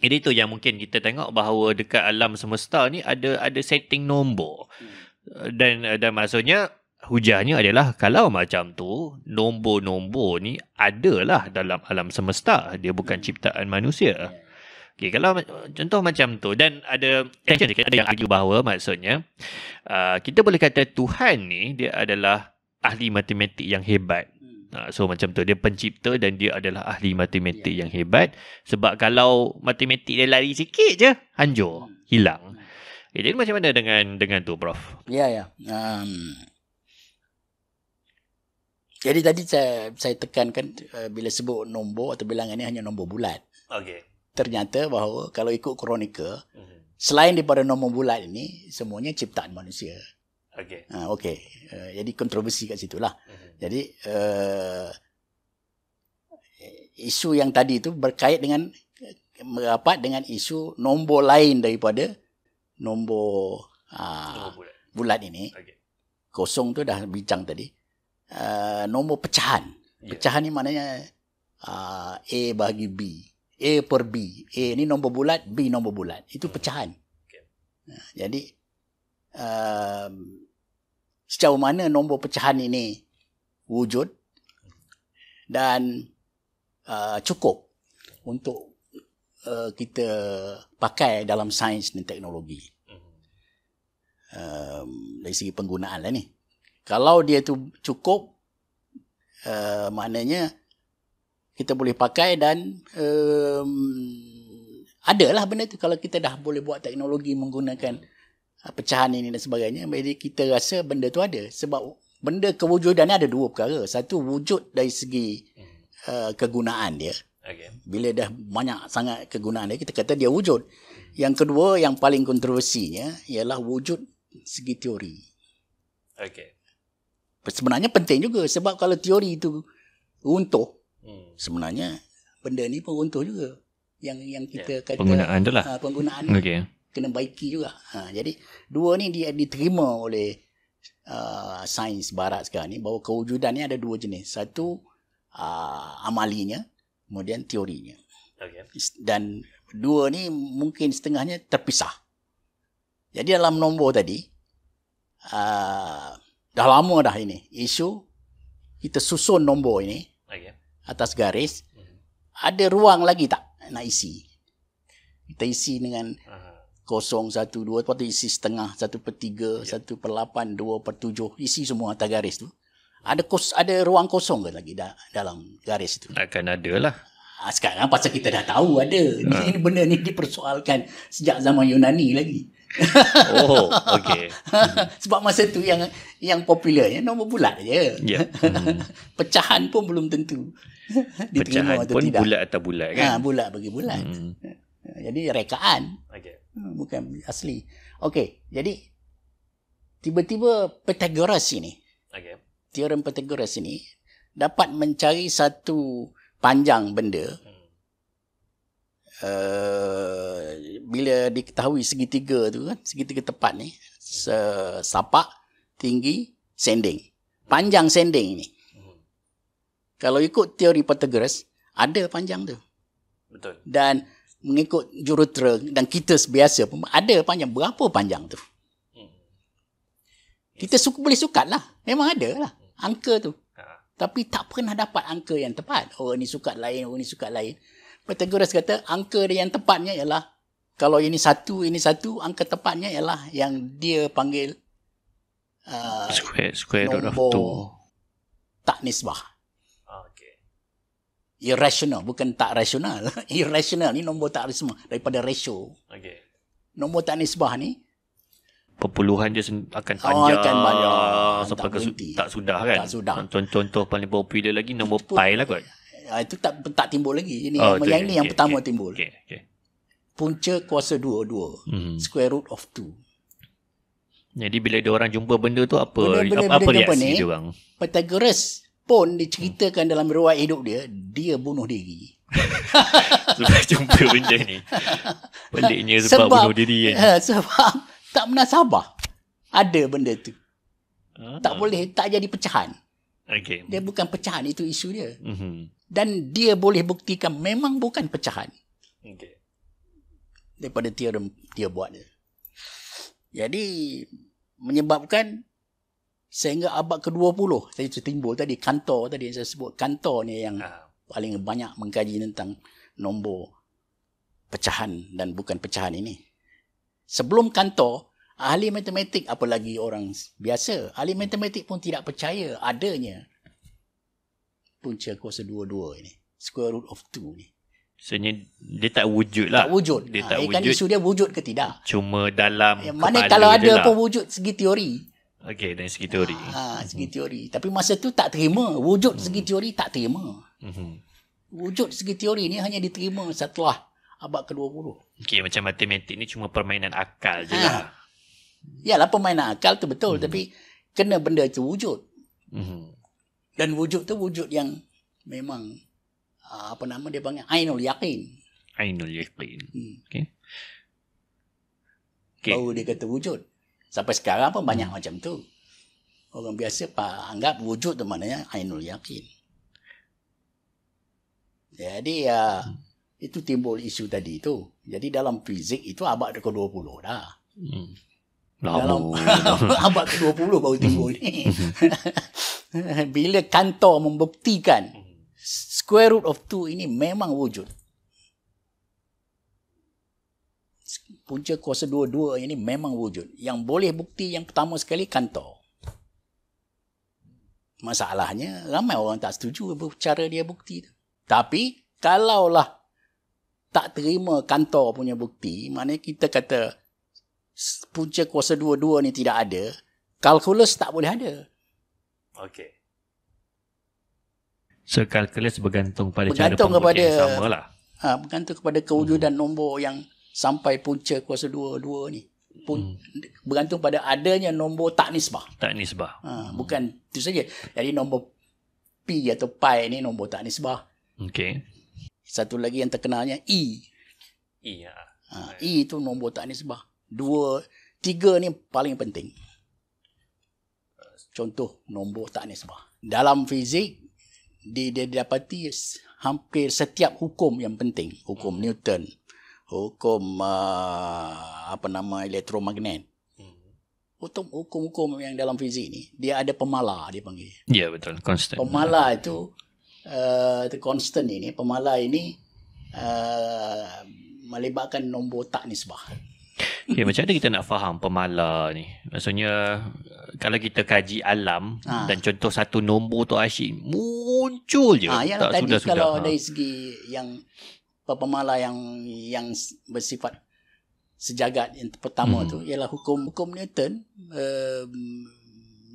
Jadi itu yang mungkin kita tengok bahawa dekat alam semesta ni ada ada setting nombor. Hmm. Dan dan maksudnya hujahnya adalah kalau macam tu nombor-nombor ni adalah dalam alam semesta dia bukan hmm. ciptaan manusia ya. Okay, kalau contoh macam tu dan ada tension eh. ada yang argue bahawa maksudnya uh, kita boleh kata Tuhan ni dia adalah ahli matematik yang hebat. Hmm. Uh, so macam tu dia pencipta dan dia adalah ahli matematik ya. yang hebat sebab kalau matematik dia lari sikit je hancur, hmm. hilang. Okay, eh, jadi macam mana dengan dengan tu prof? Ya yeah, ya. Yeah. Um jadi tadi saya saya tekankan uh, bila sebut nombor atau bilangan ini hanya nombor bulat. Okay. Ternyata bahawa kalau ikut kronika, mm-hmm. selain daripada nombor bulat ini, semuanya ciptaan manusia. Okay. Ha, okey. Uh, jadi kontroversi kat situlah. Mm-hmm. Jadi uh, isu yang tadi itu berkait dengan merapat dengan isu nombor lain daripada nombor, uh, nombor bulat. bulat ini. Okey. Kosong tu dah bincang tadi. Uh, nombor pecahan. Yeah. Pecahan ni maknanya uh, A bahagi B. A per B. A ni nombor bulat, B nombor bulat. Itu hmm. pecahan. Okay. Uh, jadi, uh, sejauh mana nombor pecahan ini wujud dan uh, cukup untuk uh, kita pakai dalam sains dan teknologi. Hmm. Um, dari segi penggunaan lah ni. Uh, kalau dia tu cukup uh, maknanya kita boleh pakai dan um, adalah benda tu kalau kita dah boleh buat teknologi menggunakan uh, pecahan ini dan sebagainya jadi kita rasa benda tu ada sebab benda kewujudannya ada dua perkara satu wujud dari segi uh, kegunaan dia bila dah banyak sangat kegunaan dia kita kata dia wujud yang kedua yang paling kontroversinya ialah wujud segi teori Okay sebenarnya penting juga sebab kalau teori itu runtuh hmm. sebenarnya benda ni pun runtuh juga yang yang kita yeah. kata penggunaan itulah uh, ha, penggunaan okay. kena baiki juga ha, jadi dua ni dia diterima oleh uh, sains barat sekarang ni bahawa kewujudan ni ada dua jenis satu uh, amalinya kemudian teorinya okay. dan dua ni mungkin setengahnya terpisah jadi dalam nombor tadi uh, dah lama dah ini isu kita susun nombor ini okay. atas garis mm-hmm. ada ruang lagi tak nak isi kita isi dengan kosong satu dua atau isi setengah satu per tiga ya. satu per lapan dua per tujuh isi semua atas garis tu ada kos ada ruang kosong ke lagi da- dalam garis itu akan ada lah ah, sekarang pasal kita dah tahu ada ini ha. benda ni dipersoalkan sejak zaman Yunani lagi Oh, okay. Sebab masa tu yang yang popularnya nombor bulat je. Yeah. Hmm. Pecahan pun belum tentu Pecahan atau pun tidak. bulat atau bulat kan? Ha, bulat bagi bulat. Hmm. Jadi rekaan. Okay. Ha, bukan asli. Okey, jadi tiba-tiba Pythagoras ini. Okay. Teorem Pythagoras ini dapat mencari satu panjang benda. Hmm. Eh, bila diketahui segitiga tu kan, segitiga tepat ni, sapak, tinggi, sending. Panjang sending ni. Hmm. Kalau ikut teori Pythagoras, ada panjang tu. Betul. Dan mengikut jurutera dan kita sebiasa pun ada panjang. Berapa panjang tu? Hmm. Kita suka boleh sukat lah. Memang ada lah hmm. angka tu. Ha. Tapi tak pernah dapat angka yang tepat. Orang oh, ni sukat lain, orang oh, ni sukat lain. Pythagoras kata angka dia yang tepatnya ialah kalau ini satu, ini satu, angka tepatnya ialah yang dia panggil uh, square, square root of two. Tak nisbah. Ah, okay. Irrational. Bukan tak rasional. Irrational. ni nombor tak nisbah. Daripada ratio. Okay. Nombor tak nisbah ni. Perpuluhan dia akan panjang. Oh, akan panjang. Sampai tak, ke tak sudah kan? Tak sudah. Contoh-contoh paling popular lagi nombor pi lah kot. Ah itu tak tak timbul lagi. Ini oh, yang, yang ini okay, yang pertama okay, timbul. Okay, okay. Punca kuasa 2 2. Mm-hmm. Square root of 2. Jadi bila dia orang jumpa benda tu apa benda, benda, apa, benda apa ni, Pythagoras pun diceritakan hmm. dalam ruang hidup dia dia bunuh diri. sebab jumpa benda ni. Peliknya sebab, sebab bunuh diri kan. Uh, sebab tak pernah sabar ada benda tu. uh Tak boleh tak jadi pecahan. Okay. Dia bukan pecahan itu isu dia. Mm-hmm. Dan dia boleh buktikan memang bukan pecahan. Okay. Daripada teorem dia buat dia. Jadi menyebabkan sehingga abad ke-20 saya tertimbul tadi kantor tadi yang saya sebut kantor ni yang uh. paling banyak mengkaji tentang nombor pecahan dan bukan pecahan ini. Sebelum kantor Ahli matematik apalagi orang biasa. Ahli matematik pun tidak percaya adanya punca kuasa dua-dua ini. Square root of two ni. Sebenarnya so, dia tak wujud lah. Tak wujud. Dia ha, tak wujud. Kan isu dia wujud ke tidak. Cuma dalam ya, mana kepala kalau ada lah. pun wujud segi teori. Okey, dari segi teori. Ha, ha segi hmm teori. Tapi masa tu tak terima. Wujud hmm. segi teori tak terima. hmm Wujud segi teori ni hanya diterima setelah abad ke-20. Okey, macam matematik ni cuma permainan akal je ha. lah. Yalah pemain akal tu betul. Mm-hmm. Tapi kena benda tu wujud. Mm-hmm. Dan wujud tu wujud yang memang ah, apa nama dia panggil Ainul Yaqin. Ainul Yaqin. Hmm. Okay. Baru dia kata wujud. Sampai sekarang pun banyak mm-hmm. macam tu. Orang biasa pak anggap wujud tu maknanya Ainul Yaqin. Jadi ya uh, mm. itu timbul isu tadi itu. Jadi dalam fizik itu abad ke-20 dah. Hmm dalam abad ke-20 baru timbul ni. Mhm. Bila kantor membuktikan square root of 2 ini memang wujud. Punca kuasa dua-dua ini memang wujud. Yang boleh bukti yang pertama sekali kantor. Masalahnya ramai orang tak setuju cara dia bukti. Tapi kalaulah tak terima kantor punya bukti, maknanya kita kata punca kuasa dua-dua ni tidak ada, kalkulus tak boleh ada. Okey. So kalkulus bergantung pada bergantung cara kepada, yang sama lah. Ha, bergantung kepada kewujudan hmm. nombor yang sampai punca kuasa dua-dua ni. Pun, hmm. Bergantung pada adanya nombor tak nisbah. Tak nisbah. Ha, hmm. Bukan itu saja. Jadi nombor P atau Pi ni nombor tak nisbah. Okey. Satu lagi yang terkenalnya E. E, ya. Ha, e itu nombor tak nisbah dua, tiga ni paling penting. Contoh nombor tak nisbah. Dalam fizik, dia dapati hampir setiap hukum yang penting. Hukum hmm. Newton, hukum uh, apa nama elektromagnet. Hmm. Hukum-hukum yang dalam fizik ni, dia ada pemala dia panggil. Ya, yeah, betul. Constant. Pemalar itu, uh, constant ini, Pemala ini uh, melibatkan nombor tak nisbah. Okay, macam mana kita nak faham pemala ni? Maksudnya, kalau kita kaji alam ha. dan contoh satu nombor tu asyik muncul je. Ha, yang tak tadi sudah, kalau sudah. Ha. dari segi yang pemala yang yang bersifat sejagat yang pertama hmm. tu ialah hukum-hukum Newton um,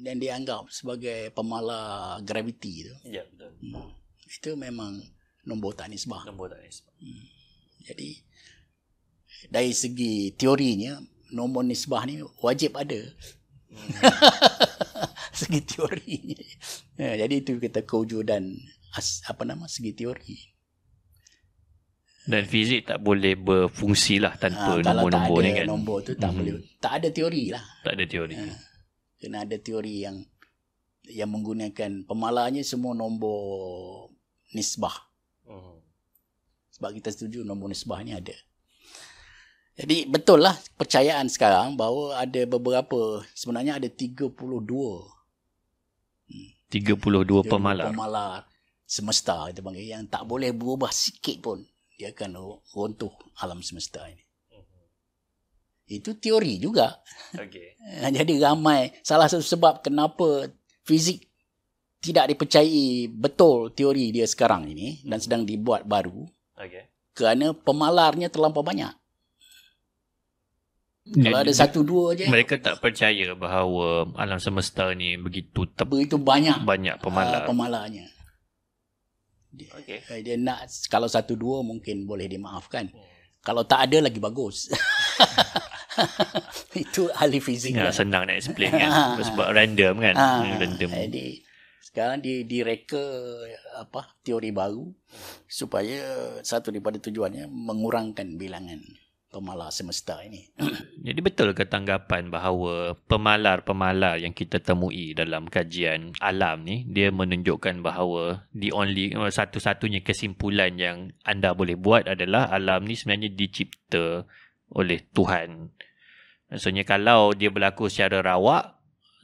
yang dianggap sebagai pemala graviti tu. Ya, betul. Hmm. Itu memang nombor tak nisbah. Nombor tak nisbah. Hmm. Jadi, dari segi teorinya nombor nisbah ni wajib ada hmm. segi teorinya ya, jadi itu kita kewujudan as, apa nama segi teori dan fizik tak boleh berfungsi lah tanpa ha, kalau nombor-nombor tak ada kan. nombor tu tak hmm. boleh tak ada teori lah tak ada teori ha, kena ada teori yang yang menggunakan pemalanya semua nombor nisbah oh. sebab kita setuju nombor nisbah ni ada jadi betul lah percayaan sekarang bahawa ada beberapa sebenarnya ada 32 32 hmm. pemalar. pemalar semesta kita panggil yang tak boleh berubah sikit pun dia akan runtuh alam semesta ini. Mhm. Itu teori juga. Okay. Jadi ramai salah satu sebab kenapa fizik tidak dipercayai betul teori dia sekarang ini dan mhm. sedang dibuat baru. Okay. Kerana pemalarnya terlampau banyak. Kalau ada satu dua je Mereka tak percaya bahawa alam semesta ni begitu te- Begitu banyak Banyak pemalar uh, ah, Pemalarnya okay. Eh, dia nak Kalau satu dua mungkin boleh dimaafkan Kalau tak ada lagi bagus Itu ahli fizik ya, kan? Senang nak explain kan ah. Sebab random kan hmm, random. Jadi eh, sekarang di, direka apa, teori baru Supaya satu daripada tujuannya Mengurangkan bilangan pemalar semesta ini. Jadi betul ke tanggapan bahawa pemalar-pemalar yang kita temui dalam kajian alam ni dia menunjukkan bahawa the only eh, satu-satunya kesimpulan yang anda boleh buat adalah alam ni sebenarnya dicipta oleh Tuhan. Maksudnya kalau dia berlaku secara rawak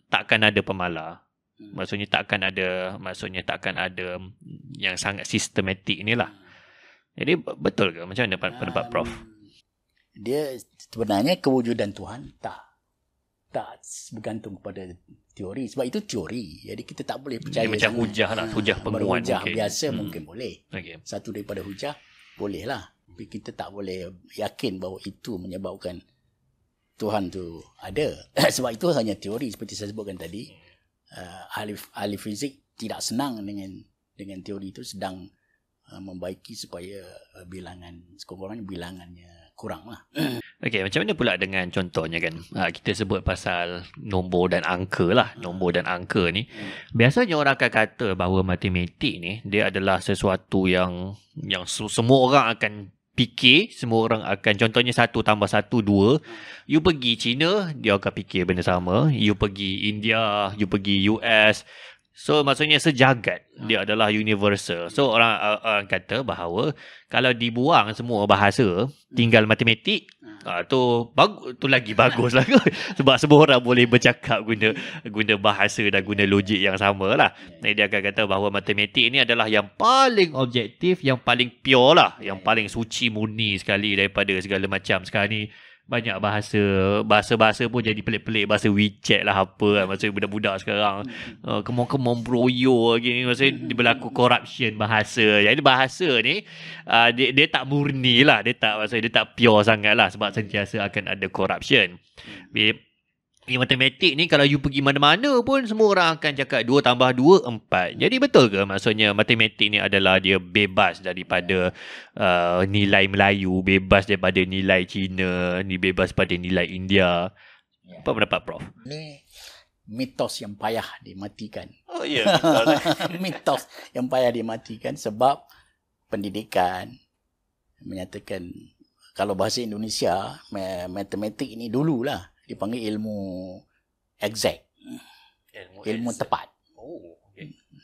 takkan ada pemalar. Hmm. Maksudnya takkan ada maksudnya takkan ada yang sangat sistematik inilah. Hmm. Jadi betul ke macam mana pendapat um, Prof? Hmm dia sebenarnya kewujudan Tuhan tak tak bergantung kepada teori sebab itu teori jadi kita tak boleh percaya macam hujah lah hujah ha, penguat okay. biasa hmm. mungkin boleh okay. satu daripada hujah boleh lah tapi kita tak boleh yakin bahawa itu menyebabkan Tuhan tu ada sebab itu hanya teori seperti saya sebutkan tadi uh, ahli, ahli fizik tidak senang dengan dengan teori itu sedang uh, membaiki supaya uh, bilangan sekurang-kurangnya bilangannya kurang lah. Okay, macam mana pula dengan contohnya kan? Ha, kita sebut pasal nombor dan angka lah. Nombor dan angka ni. Biasanya orang akan kata bahawa matematik ni, dia adalah sesuatu yang yang semua orang akan fikir. Semua orang akan, contohnya satu tambah satu, dua. You pergi China, dia akan fikir benda sama. You pergi India, you pergi US, So maksudnya sejagat dia adalah universal. So orang orang kata bahawa kalau dibuang semua bahasa, tinggal matematik, uh, tu bagu- tu lagi baguslah ke sebab semua orang boleh bercakap guna guna bahasa dan guna logik yang samalah. Jadi eh, dia akan kata bahawa matematik ini adalah yang paling objektif, yang paling pure lah, yang paling suci murni sekali daripada segala macam sekarang ni banyak bahasa bahasa-bahasa pun jadi pelik-pelik bahasa WeChat lah apa kan maksudnya budak-budak sekarang uh, kemong-kemong broyo lagi ni maksudnya berlaku hmm. corruption bahasa ya, ini bahasa ni uh, dia, dia tak murni lah dia tak maksudnya dia tak pure sangat lah sebab sentiasa akan ada corruption hmm yang matematik ni kalau you pergi mana-mana pun semua orang akan cakap 2 tambah 2, 4. Jadi betul ke maksudnya matematik ni adalah dia bebas daripada uh, nilai Melayu, bebas daripada nilai Cina, ni bebas daripada nilai India. Yeah. Apa pendapat Prof? Ini mitos yang payah dimatikan. Oh ya. Yeah. mitos yang payah dimatikan sebab pendidikan menyatakan kalau bahasa Indonesia matematik ini dululah dipanggil ilmu exact. Ilmu, ilmu exact. tepat. Oh, okay. Hmm.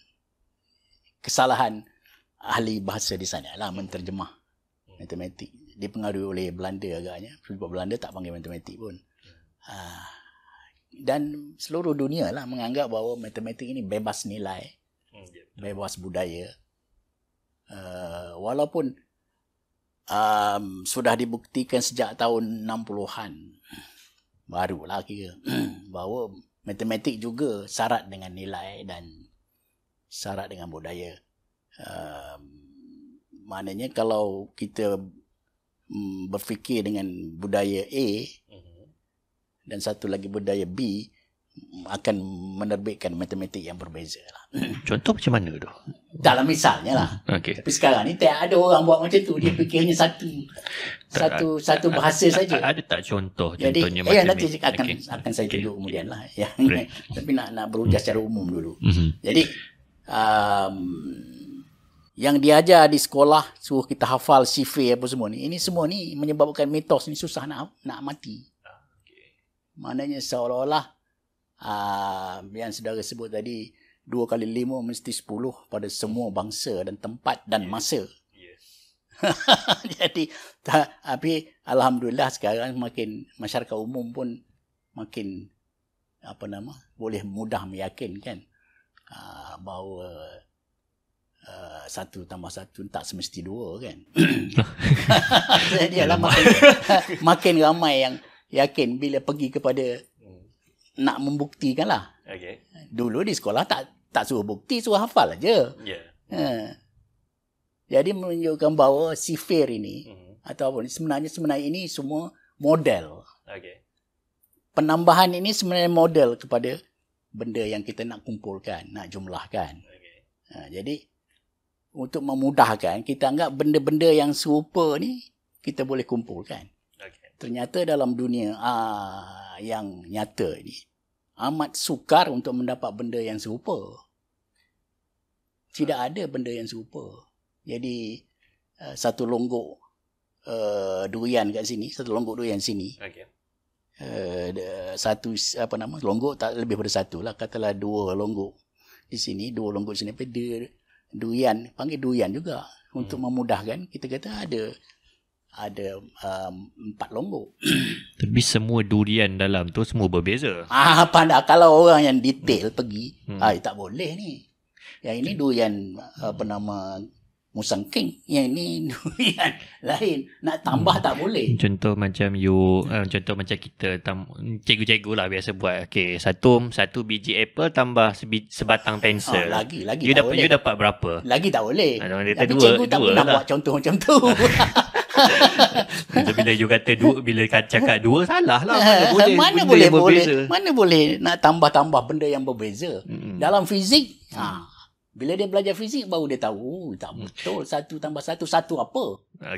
Kesalahan ahli bahasa di sana lah menterjemah hmm. matematik. Dipengaruhi oleh Belanda agaknya. Sebab Belanda tak panggil matematik pun. Hmm. Ah. Dan seluruh dunia lah menganggap bahawa matematik ini bebas nilai, hmm, ya, bebas budaya. Uh, walaupun um, sudah dibuktikan sejak tahun 60-an barulah kira bahawa matematik juga syarat dengan nilai dan syarat dengan budaya. Uh, maknanya kalau kita mm, berfikir dengan budaya A mhm. dan satu lagi budaya B, uh-huh akan menerbitkan matematik yang berbeza lah. Contoh macam mana tu? Dalam misalnya lah. Okay. Tapi sekarang ni tak ada orang buat macam tu. Dia hmm. fikirnya satu. Tak, satu a, satu bahasa saja. Ada tak contoh Jadi, contohnya eh, macam ni? Nanti akan, okay. akan saya tunjuk okay. kemudian lah. Ya. Tapi nak nak berujah secara umum dulu. Mhm. Jadi, um, yang diajar di sekolah suruh kita hafal sifir apa semua ni. Ini semua ni menyebabkan mitos ni susah nak nak mati. Ah, okay. Maknanya seolah-olah Ah, yang saudara sebut tadi dua kali lima mesti sepuluh pada semua bangsa dan tempat dan masa. Yes. Jadi tapi alhamdulillah sekarang makin masyarakat umum pun makin apa nama boleh mudah meyakinkan kan? ah, bahawa ah, satu tambah satu tak semesti dua kan jadi lah makin, makin ramai yang yakin bila pergi kepada nak membuktikan lah. Okay. Dulu di sekolah tak tak suruh bukti, suruh hafal aja. Ya. Yeah. Ha. Jadi menunjukkan bahawa sifir ini mm-hmm. ataupun sebenarnya sebenarnya ini semua model. Okay. Penambahan ini sebenarnya model kepada benda yang kita nak kumpulkan, nak jumlahkan. Okay. Ha, jadi untuk memudahkan kita anggap benda-benda yang serupa ni kita boleh kumpulkan. Okay. Ternyata dalam dunia ah yang nyata ini. Amat sukar untuk mendapat benda yang serupa. Tidak ada benda yang serupa. Jadi eh, satu longgok uh, durian kat sini, satu longgok durian sini. Okay. Uh, eh, satu apa nama longgok tak lebih daripada satu lah katalah dua longgok di sini dua longgok sini tapi dia durian panggil durian juga untuk hmm. memudahkan kita kata ada ada um, empat lombok. Tapi semua durian dalam tu semua berbeza. Ah, pada kalau orang yang detail hmm. pergi, hmm. ah tak boleh ni. Yang ini durian hmm. apa nama Musang King. Yang ini durian lain. Nak tambah hmm. tak boleh. Contoh macam you, uh, contoh macam kita, tam, cikgu-cikgu lah biasa buat. Okay, satu satu biji apple tambah sebi, sebatang pensel. Oh, lagi, lagi you tak dap- boleh. You dapat berapa? Lagi tak boleh. Uh, Tapi dua, cikgu dua tak nak lah. buat contoh macam tu. Macam bila you kata dua, bila cakap dua, salah lah. Mana boleh, mana benda boleh, boleh, mana boleh nak tambah-tambah benda yang berbeza. Hmm. Dalam fizik, hmm. ha, mm. bila dia belajar fizik, baru dia tahu. Oh, tak mm. betul, satu tambah satu, satu apa.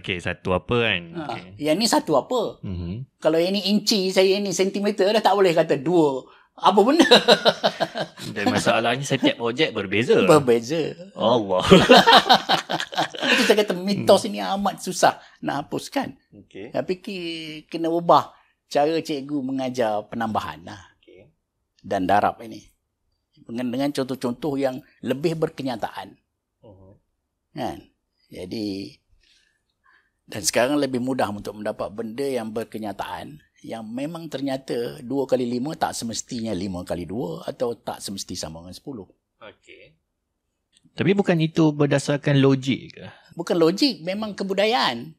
Okay, satu apa kan. Ha, okay. Yang ni satu apa. Hmm. Kalau yang ni inci, saya yang ni sentimeter, dah tak boleh kata dua. Apa benda? Dan masalahnya setiap projek berbeza. Berbeza. Allah. Itu saya kata mitos hmm. ini amat susah nak hapuskan. Okay. Tapi kena ubah cara cikgu mengajar penambahan lah. okay. dan darab ini. Dengan, dengan contoh-contoh yang lebih berkenyataan. Uh-huh. Kan? Jadi, dan sekarang lebih mudah untuk mendapat benda yang berkenyataan yang memang ternyata dua kali lima tak semestinya lima kali dua atau tak semesti sama dengan 10. Okey. Tapi bukan itu berdasarkan logik ke? Bukan logik, memang kebudayaan.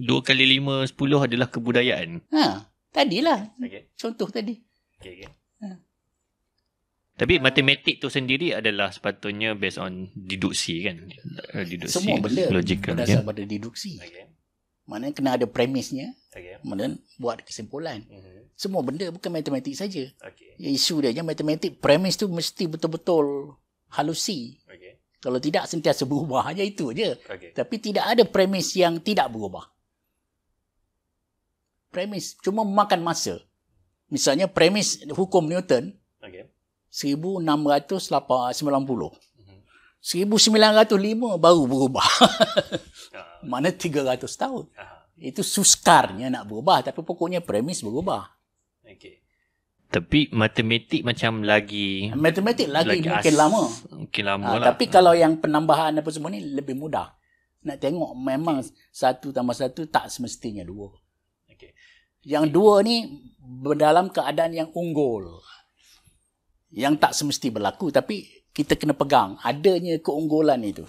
Dua kali lima sepuluh adalah kebudayaan? Ha, tadilah. Okay. Contoh tadi. Okay, okay. Ha. Tapi matematik tu sendiri adalah sepatutnya based on deduksi kan? Eh, deduksi, Semua benda logical, berdasar okay? Ya. pada deduksi. Okay. Mana kena ada premisnya, kemudian okay. buat kesimpulan. Mm-hmm. Semua benda bukan matematik saja. Okay. Isu dia je, matematik premis tu mesti betul-betul halusi. Kalau tidak sentiasa berubah hanya itu aja. Okay. Tapi tidak ada premis yang tidak berubah. Premis cuma memakan masa. Misalnya premis hukum Newton. Okay. 1690. 1905 baru berubah. Ah. Mana 300 tahun. Uh-huh. Itu suskarnya nak berubah tapi pokoknya premis berubah. Okay tapi matematik macam lagi matematik lagi, lagi mungkin lama mungkin lama ha, lah tapi ha. kalau yang penambahan apa semua ni lebih mudah nak tengok memang satu tambah satu tak semestinya dua okay. yang okay. dua ni dalam keadaan yang unggul yang tak semesti berlaku tapi kita kena pegang adanya keunggulan itu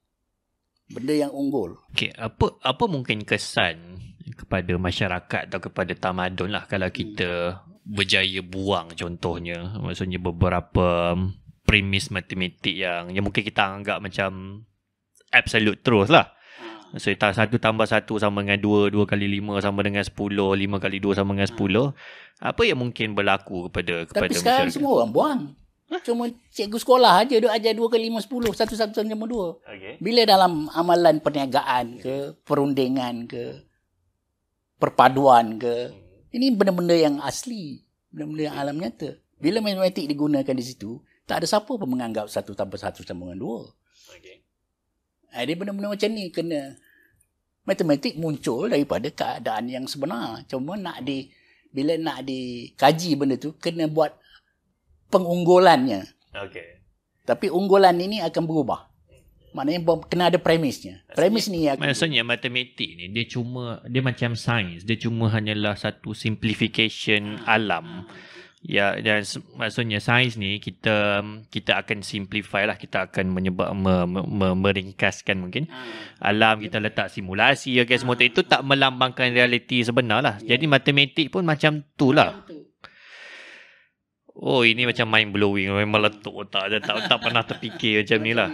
benda yang unggul okay. apa apa mungkin kesan kepada masyarakat atau kepada tamadun lah kalau hmm. kita hmm berjaya buang contohnya maksudnya beberapa premis matematik yang yang mungkin kita anggap macam absolute truth lah ah. so satu tambah satu sama dengan dua dua kali lima sama dengan sepuluh lima kali dua sama dengan sepuluh apa yang mungkin berlaku kepada kepada tapi sekarang masyarakat. semua orang buang Huh? Cuma cikgu sekolah aja duk ajar dua kali lima sepuluh, satu satu sama dua. Okay. Bila dalam amalan perniagaan ke, perundingan ke, perpaduan ke, hmm. Ini benda-benda yang asli. Benda-benda yang alam nyata. Bila matematik digunakan di situ, tak ada siapa pun menganggap satu tambah satu sama dengan dua. Okay. Ada eh, benda-benda macam ni kena matematik muncul daripada keadaan yang sebenar. Cuma nak di bila nak dikaji benda tu kena buat pengunggulannya. Okay. Tapi unggulan ini akan berubah. Maknanya kena ada premisnya. Premis ni yang... Maksudnya aku... matematik ni dia cuma... Dia macam sains. Dia cuma hanyalah satu simplification hmm. alam. Ya, dan maksudnya sains ni kita kita akan simplify lah kita akan menyebab me, me, me, meringkaskan mungkin hmm. alam kita letak simulasi ya guys semua itu tak melambangkan realiti sebenar lah. Yeah. Jadi matematik pun macam tu lah. Oh ini macam mind blowing memang letuk otak je tak tak pernah terfikir macam ni lah.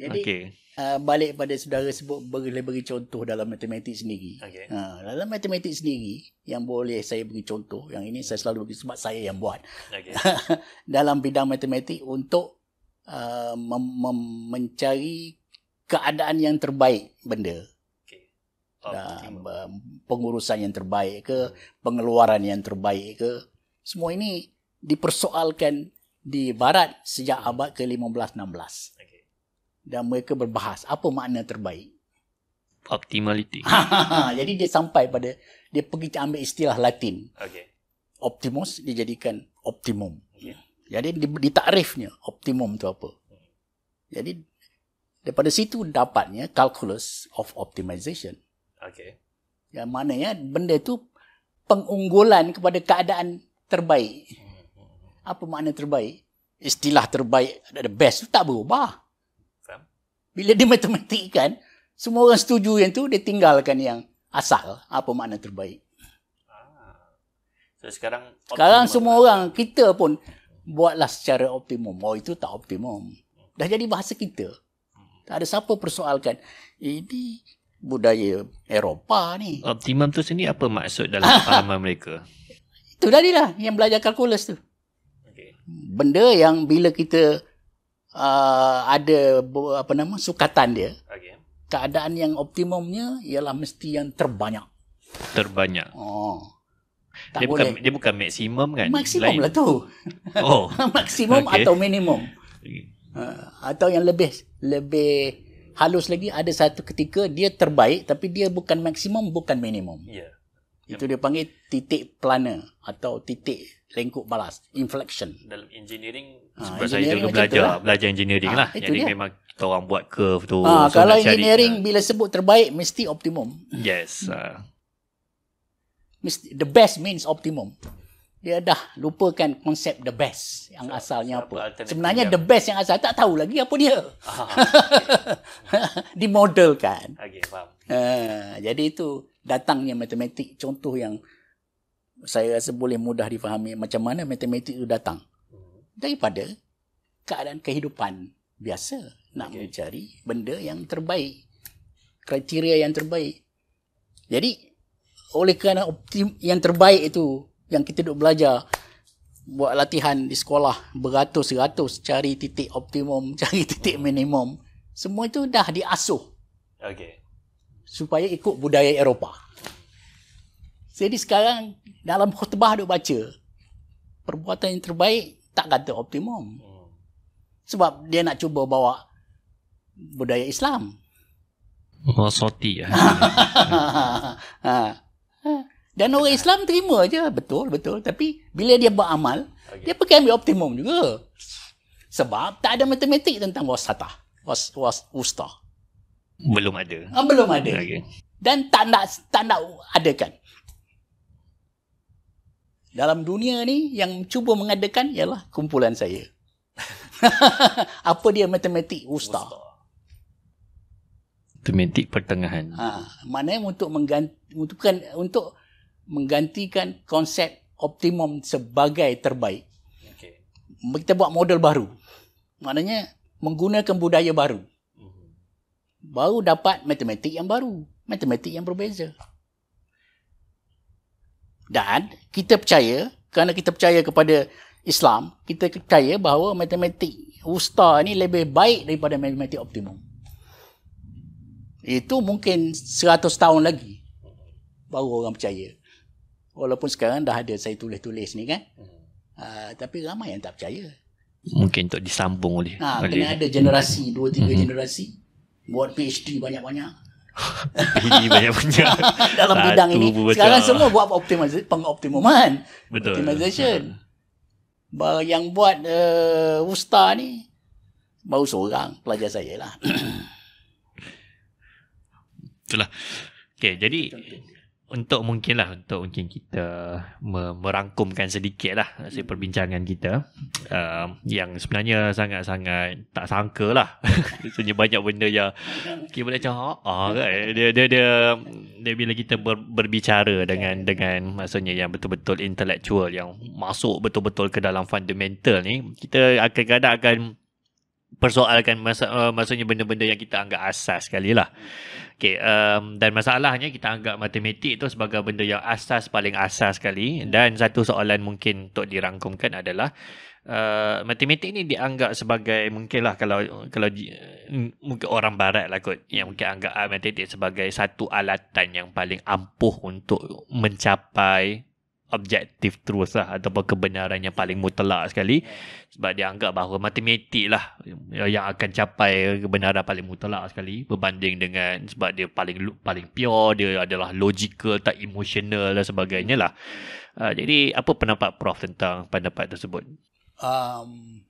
Jadi okay. uh, balik pada saudara sebut boleh bagi contoh dalam matematik sendiri. Okay. Uh, ha, dalam matematik sendiri yang boleh saya bagi contoh yang ini saya selalu bagi sebab saya yang buat. Okay. dalam bidang matematik untuk uh, mencari keadaan yang terbaik benda. Okay. Uh, pengurusan yang terbaik ke, hmm. pengeluaran yang terbaik ke. Semua ini dipersoalkan di barat sejak hmm. abad ke-15 16. Okay dan mereka berbahas apa makna terbaik optimality jadi dia sampai pada dia pergi ambil istilah latin okay. optimus dijadikan optimum okay. jadi takrifnya optimum tu apa jadi daripada situ dapatnya calculus of optimization okay. yang maknanya benda tu pengunggulan kepada keadaan terbaik hmm, hmm, hmm. apa makna terbaik istilah terbaik the best tu tak berubah bila dia matematikan, semua orang setuju yang tu, dia tinggalkan yang asal. Apa makna terbaik. Ah. So, sekarang sekarang lah. semua orang, kita pun buatlah secara optimum. Oh, itu tak optimum. Dah jadi bahasa kita. Tak ada siapa persoalkan. Ini budaya Eropah ni. Optimum tu sendiri apa maksud dalam pahaman mereka? Itu tadi lah yang belajar kalkulus tu. Okay. Benda yang bila kita uh, ada apa nama sukatan dia. Okay. Keadaan yang optimumnya ialah mesti yang terbanyak. Terbanyak. Oh. dia bukan dia bukan maksimum kan? Maksimum lah tu. Oh. maksimum okay. atau minimum. Uh, atau yang lebih lebih halus lagi ada satu ketika dia terbaik tapi dia bukan maksimum bukan minimum. Ya. Yeah. Itu dia panggil titik plana atau titik lengkuk balas inflection dalam engineering ah, sebab ha, saya engineering dulu belajar lah. belajar engineering ha, lah jadi dia. memang kita orang buat curve tu ha, so kalau engineering cari, bila sebut terbaik mesti optimum yes mesti uh. the best means optimum dia dah lupakan konsep the best yang so, asalnya apa sebenarnya the best yang asal tak tahu lagi apa dia dimodelkan okey uh, jadi itu datangnya matematik contoh yang saya rasa boleh mudah difahami macam mana matematik itu datang daripada keadaan kehidupan biasa nak okay. mencari benda yang terbaik kriteria yang terbaik jadi oleh kerana optim yang terbaik itu yang kita duk belajar buat latihan di sekolah beratus-ratus cari titik optimum cari titik hmm. minimum semua itu dah diasuh okey supaya ikut budaya Eropah jadi sekarang dalam khutbah dia baca perbuatan yang terbaik tak kata optimum sebab dia nak cuba bawa budaya Islam oh, ya. dan orang Islam terima aja betul betul tapi bila dia buat amal okay. dia pakai ambil optimum juga sebab tak ada matematik tentang wasata was was ustah belum ada ah, belum ada okay. dan tak nak tak nak adakan dalam dunia ni yang cuba mengadakan ialah kumpulan saya. apa dia matematik ustaz? Matematik pertengahan. Ha, mana untuk mengganti untuk untuk menggantikan konsep optimum sebagai terbaik. Okay. Kita buat model baru. Maknanya menggunakan budaya baru. Mhm. Baru dapat matematik yang baru, matematik yang berbeza. Dan kita percaya, kerana kita percaya kepada Islam, kita percaya bahawa matematik usta ni lebih baik daripada matematik optimum. Itu mungkin 100 tahun lagi baru orang percaya. Walaupun sekarang dah ada saya tulis-tulis ni kan. Uh, tapi ramai yang tak percaya. Mungkin untuk disambung oleh. Ha, kena ada generasi, dua, tiga hmm generasi. Buat PhD banyak-banyak. Ini e banyak punya Dalam Satu bidang ini Sekarang macam. semua buat optimization Pengoptimuman Betul Optimization ha. Bar Yang buat uh, eh, Ustaz ni Baru seorang Pelajar saya lah Itulah Okay jadi untuk mungkin lah untuk mungkin kita merangkumkan sedikit lah hasil perbincangan kita um, yang sebenarnya sangat-sangat tak sangka lah sebenarnya banyak benda yang kita boleh macam Oh, ah, ah, kan? dia, dia, dia, dia, bila kita ber, berbicara dengan dengan maksudnya yang betul-betul intelektual yang masuk betul-betul ke dalam fundamental ni kita akan kadang akan persoalkan masa uh, maksudnya benda-benda yang kita anggap asas sekali lah. Okay, um, dan masalahnya kita anggap matematik itu sebagai benda yang asas paling asas sekali. Dan satu soalan mungkin untuk dirangkumkan adalah uh, matematik ini dianggap sebagai mungkinlah kalau kalau mungkin orang barat lah kot yang mungkin anggap matematik sebagai satu alatan yang paling ampuh untuk mencapai objektif terus lah ataupun kebenaran yang paling mutlak sekali sebab dia anggap bahawa matematik lah yang akan capai kebenaran paling mutlak sekali berbanding dengan sebab dia paling paling pure dia adalah logical tak emosional dan sebagainya lah uh, jadi apa pendapat Prof tentang pendapat tersebut? Um,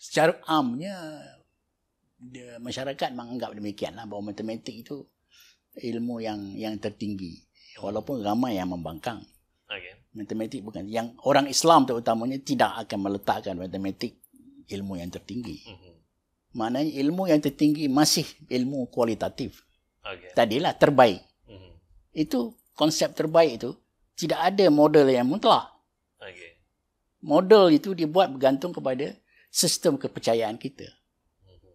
secara amnya dia, masyarakat menganggap demikian lah bahawa matematik itu ilmu yang yang tertinggi walaupun ramai yang membangkang Okay matematik bukan yang orang Islam terutamanya tidak akan meletakkan matematik ilmu yang tertinggi. Mm-hmm. Maknanya ilmu yang tertinggi masih ilmu kualitatif. Okay. Tadilah terbaik. Mm-hmm. Itu konsep terbaik itu tidak ada model yang mutlak. Okay. Model itu dibuat bergantung kepada sistem kepercayaan kita. Mhm.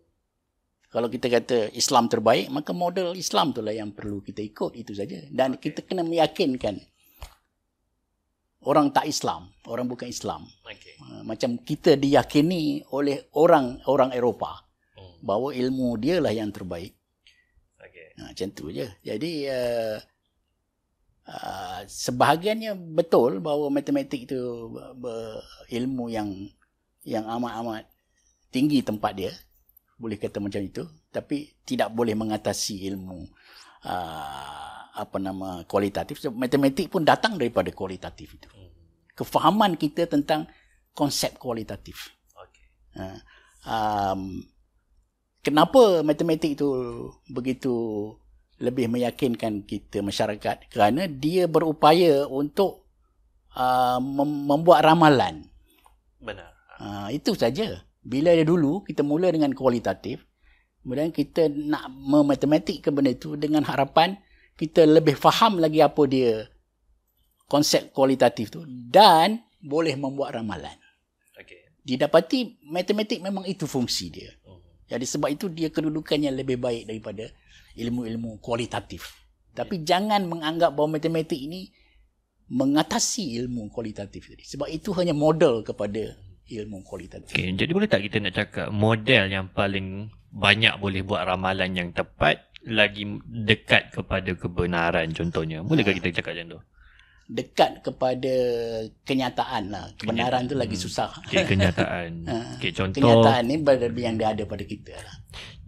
Kalau kita kata Islam terbaik, maka model Islam itulah yang perlu kita ikut itu saja. Dan okay. kita kena meyakinkan orang tak Islam, orang bukan Islam. Okay. Ha, macam kita diyakini oleh orang-orang Eropah hmm. bahawa ilmu dia lah yang terbaik. Okay. Ha, macam tu je. Jadi uh, uh, sebahagiannya betul bahawa matematik itu ilmu yang yang amat-amat tinggi tempat dia. Boleh kata macam itu. Tapi tidak boleh mengatasi ilmu uh, apa nama kualitatif sebab matematik pun datang daripada kualitatif itu. Kefahaman kita tentang konsep kualitatif. Okay. Um, ha, kenapa matematik itu begitu lebih meyakinkan kita masyarakat kerana dia berupaya untuk uh, membuat ramalan. Benar. Uh, itu saja. Bila dia dulu kita mula dengan kualitatif, kemudian kita nak mematematik ke benda itu dengan harapan kita lebih faham lagi apa dia konsep kualitatif tu dan boleh membuat ramalan. Okay. Didapati matematik memang itu fungsi dia. Oh. Jadi sebab itu dia kedudukannya lebih baik daripada ilmu-ilmu kualitatif. Okay. Tapi jangan menganggap bahawa matematik ini mengatasi ilmu kualitatif tadi. Sebab itu hanya model kepada ilmu kualitatif. Okay. Jadi boleh tak kita nak cakap model yang paling banyak boleh buat ramalan yang tepat lagi dekat kepada kebenaran contohnya? Bolehkah kan kita cakap macam tu? Dekat kepada kenyataan lah. Kebenaran tu lagi hmm. susah. Okay, kenyataan. Ah. okay, contoh. Kenyataan ni berada yang dia ada pada kita lah.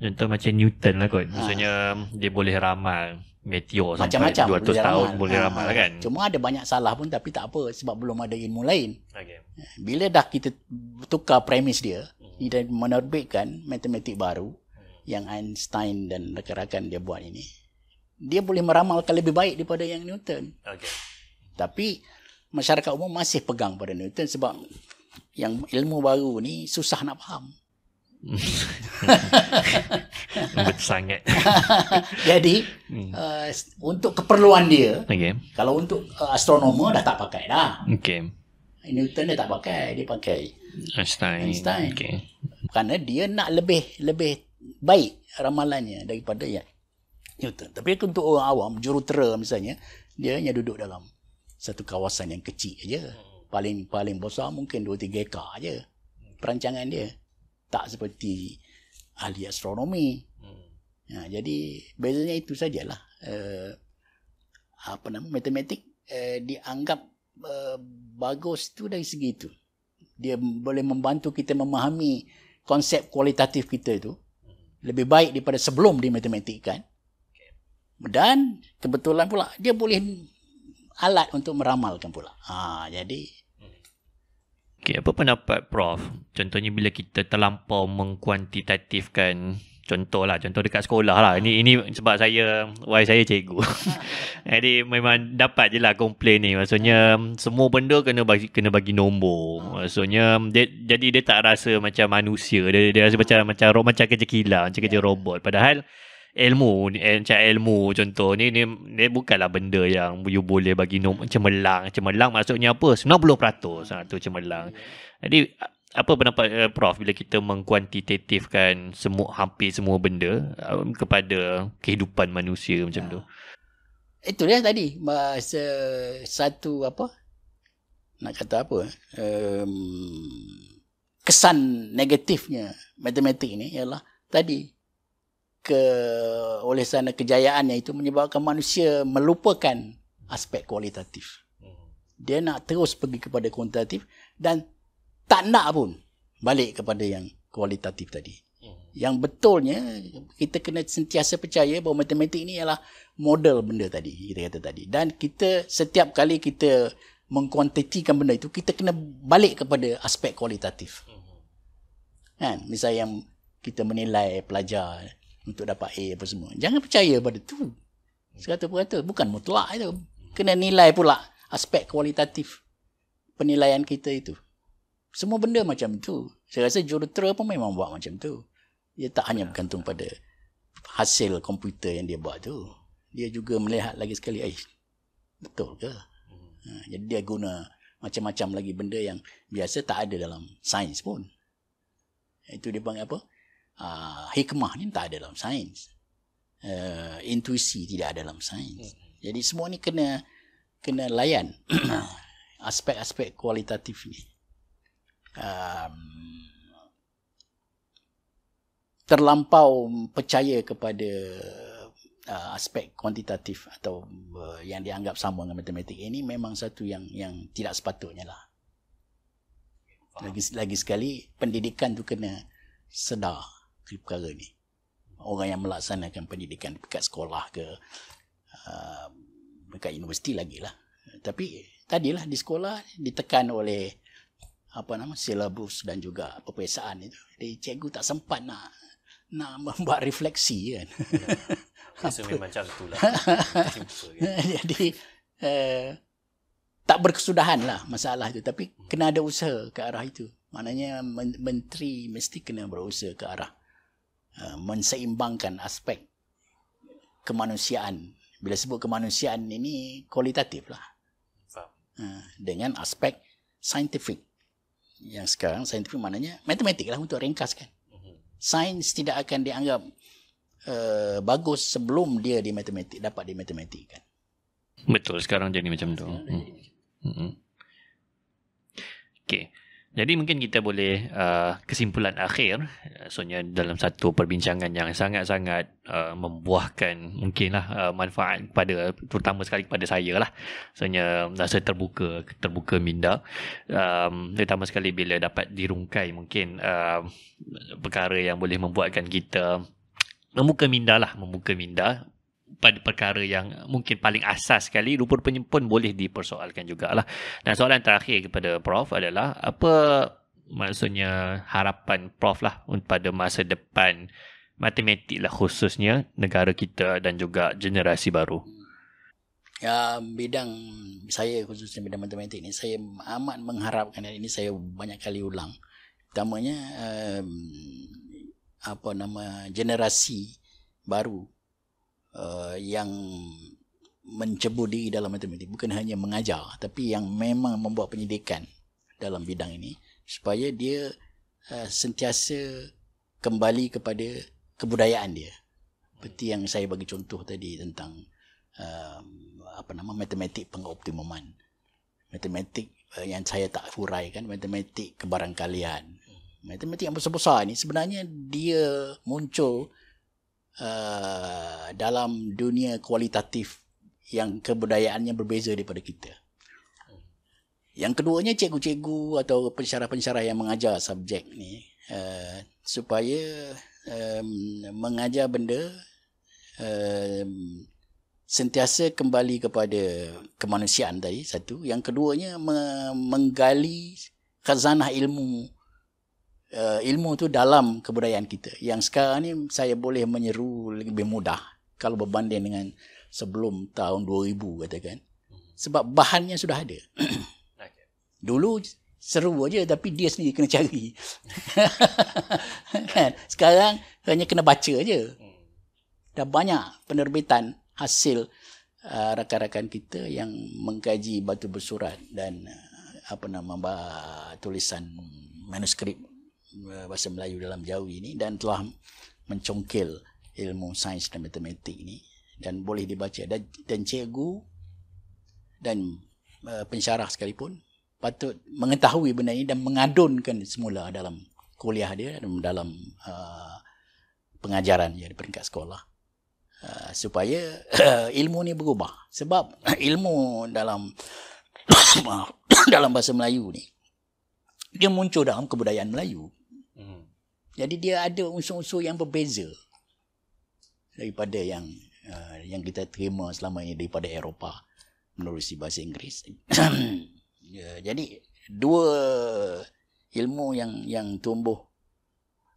Contoh macam Newton lah kot. Ah. Maksudnya ha. dia boleh ramal meteor Macam-macam sampai 200 boleh tahun ramal. boleh ah. ramal ha. kan. Cuma ada banyak salah pun tapi tak apa sebab belum ada ilmu lain. Okay. Bila dah kita tukar premis dia, dia hmm. menerbitkan matematik baru, yang Einstein dan rakan-rakan dia buat ini. Dia boleh meramalkan lebih baik daripada yang Newton. Okay. Tapi masyarakat umum masih pegang pada Newton sebab yang ilmu baru ni susah nak faham. sangat. Jadi hmm. uh, untuk keperluan dia, okay. kalau untuk uh, astronomer dah tak pakai dah. Okay. Newton dia tak pakai, dia pakai Einstein. Einstein. Okay. Karena dia nak lebih lebih baik ramalannya daripada yang Newton. Tapi untuk orang awam, jurutera misalnya, dia hanya duduk dalam satu kawasan yang kecil aja. Paling paling besar mungkin 2 3 ekar aja perancangan dia. Tak seperti ahli astronomi. Ya, jadi bezanya itu sajalah. Uh, apa nama matematik uh, dianggap uh, bagus itu dari segi itu. Dia boleh membantu kita memahami konsep kualitatif kita itu lebih baik daripada sebelum di matematik Dan kebetulan pula dia boleh alat untuk meramalkan pula. Ha, jadi Okay, apa pendapat Prof? Contohnya bila kita terlampau mengkuantitatifkan contoh lah contoh dekat sekolah lah ini ini sebab saya wife saya cikgu jadi memang dapat je lah komplain ni maksudnya semua benda kena bagi kena bagi nombor maksudnya dia, jadi dia tak rasa macam manusia dia, dia rasa macam macam macam, macam kerja kila macam kerja ya, ya. robot padahal ilmu eh, macam ilmu contoh ni ni, ni bukanlah benda yang you boleh bagi nombor cemerlang cemerlang maksudnya apa 90% ha, tu cemerlang ya, jadi apa pendapat uh, prof bila kita mengkuantitatifkan semua hampir semua benda um, kepada kehidupan manusia macam tu ah. itu dia tadi masa satu apa nak kata apa um, kesan negatifnya matematik ini ialah tadi ke oleh sana kejayaannya itu menyebabkan manusia melupakan aspek kualitatif hmm. dia nak terus pergi kepada kuantitatif dan tak nak pun balik kepada yang kualitatif tadi. Hmm. Yang betulnya kita kena sentiasa percaya bahawa matematik ni ialah model benda tadi kita kata tadi dan kita setiap kali kita mengkuantitikan benda itu kita kena balik kepada aspek kualitatif. Hmm. Kan? Misalnya yang kita menilai pelajar untuk dapat A apa semua. Jangan percaya pada tu. Sekata perkata bukan mutlak itu. Hmm. Kena nilai pula aspek kualitatif penilaian kita itu. Semua benda macam tu. Saya rasa jurutera pun memang buat macam tu. Dia tak hanya ya. bergantung pada hasil komputer yang dia buat tu. Dia juga melihat lagi sekali, eh, betul ke? Hmm. Ha, jadi dia guna macam-macam lagi benda yang biasa tak ada dalam sains pun. Itu dia panggil apa? Uh, hikmah ni tak ada dalam sains. Uh, intuisi tidak ada dalam sains. Hmm. Jadi semua ni kena kena layan aspek-aspek kualitatif ni um, terlampau percaya kepada uh, aspek kuantitatif atau uh, yang dianggap sama dengan matematik ini memang satu yang yang tidak sepatutnya lah. Lagi, lagi sekali pendidikan tu kena sedar perkara ni. Orang yang melaksanakan pendidikan dekat sekolah ke uh, dekat universiti lagi lah. Tapi tadilah di sekolah ditekan oleh apa nama silabus dan juga peperiksaan itu. Jadi cikgu tak sempat nak nak membuat refleksi kan. Ya. Rasa apa? macam itulah. Kan. Jadi uh, tak berkesudahan lah masalah itu. Tapi hmm. kena ada usaha ke arah itu. Maknanya menteri mesti kena berusaha ke arah uh, menseimbangkan aspek kemanusiaan. Bila sebut kemanusiaan ini kualitatif lah. Uh, dengan aspek saintifik yang sekarang saintifik maknanya matematik lah untuk ringkas kan. Mhm. Sains tidak akan dianggap uh, bagus sebelum dia di matematik dapat di matematik kan. Betul sekarang jadi macam tu. Hmm. Hmm. Okay. Jadi mungkin kita boleh uh, kesimpulan akhir soalnya dalam satu perbincangan yang sangat-sangat uh, membuahkan mungkinlah uh, manfaat kepada terutama sekali kepada saya lah soalnya rasa terbuka terbuka minda um, terutama sekali bila dapat dirungkai mungkin uh, perkara yang boleh membuatkan kita membuka minda lah membuka minda pada perkara yang mungkin paling asas sekali rupanya pun boleh dipersoalkan jugalah. Dan soalan terakhir kepada Prof adalah apa maksudnya harapan Prof lah pada masa depan matematik lah khususnya negara kita dan juga generasi baru? Ya, bidang saya khususnya bidang matematik ni saya amat mengharapkan dan ini saya banyak kali ulang. Pertamanya um, apa nama generasi baru Uh, yang mencebur diri dalam matematik bukan hanya mengajar tapi yang memang membuat penyidikan dalam bidang ini supaya dia uh, sentiasa kembali kepada kebudayaan dia seperti yang saya bagi contoh tadi tentang uh, apa nama matematik pengoptimuman matematik uh, yang saya tak furai kan matematik kebarangkalian matematik yang besar-besar ni sebenarnya dia muncul uh, dalam dunia kualitatif yang kebudayaannya berbeza daripada kita. Yang keduanya cikgu-cikgu atau pensyarah-pensyarah yang mengajar subjek ni uh, supaya um, mengajar benda um, sentiasa kembali kepada kemanusiaan tadi satu. Yang keduanya menggali khazanah ilmu uh, ilmu tu dalam kebudayaan kita yang sekarang ni saya boleh menyeru lebih mudah kalau berbanding dengan sebelum tahun 2000 katakan hmm. sebab bahannya sudah ada dulu seru aja tapi dia sendiri kena cari kan sekarang hanya kena baca aja hmm. dah banyak penerbitan hasil uh, rakan-rakan kita yang mengkaji batu bersurat dan uh, apa nama tulisan manuskrip Eh, bahasa Melayu dalam jauh ini dan telah mencongkel ilmu sains dan matematik ini dan boleh dibaca dan, dan cikgu dan uh, pensyarah sekalipun patut mengetahui benda ini dan mengadunkan semula dalam kuliah dia dan dalam uh, pengajaran dia di peringkat sekolah uh, supaya uh, ilmu ni berubah sebab uh, ilmu dalam dalam bahasa Melayu ni dia muncul dalam kebudayaan Melayu jadi dia ada unsur-unsur yang berbeza daripada yang uh, yang kita terima selama ini daripada Eropah menerusi bahasa Inggeris. ya, jadi dua ilmu yang yang tumbuh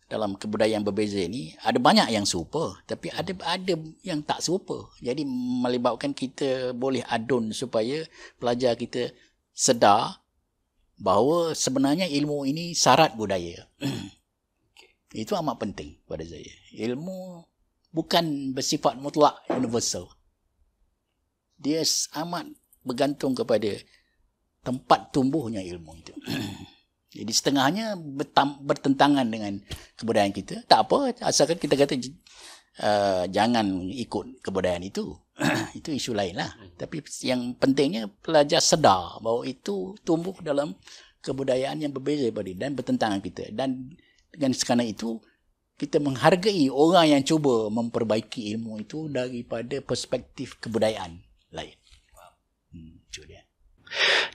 dalam kebudayaan berbeza ini ada banyak yang serupa tapi ada ada yang tak serupa. Jadi melibatkan kita boleh adun supaya pelajar kita sedar bahawa sebenarnya ilmu ini syarat budaya. Itu amat penting pada saya. Ilmu bukan bersifat mutlak universal. Dia amat bergantung kepada tempat tumbuhnya ilmu itu. Jadi setengahnya bertentangan dengan kebudayaan kita. Tak apa, asalkan kita kata uh, jangan ikut kebudayaan itu. itu isu lain lah. Hmm. Tapi yang pentingnya pelajar sedar bahawa itu tumbuh dalam kebudayaan yang berbeza daripada dan bertentangan kita. Dan dengan sekarang itu kita menghargai orang yang cuba memperbaiki ilmu itu daripada perspektif kebudayaan lain.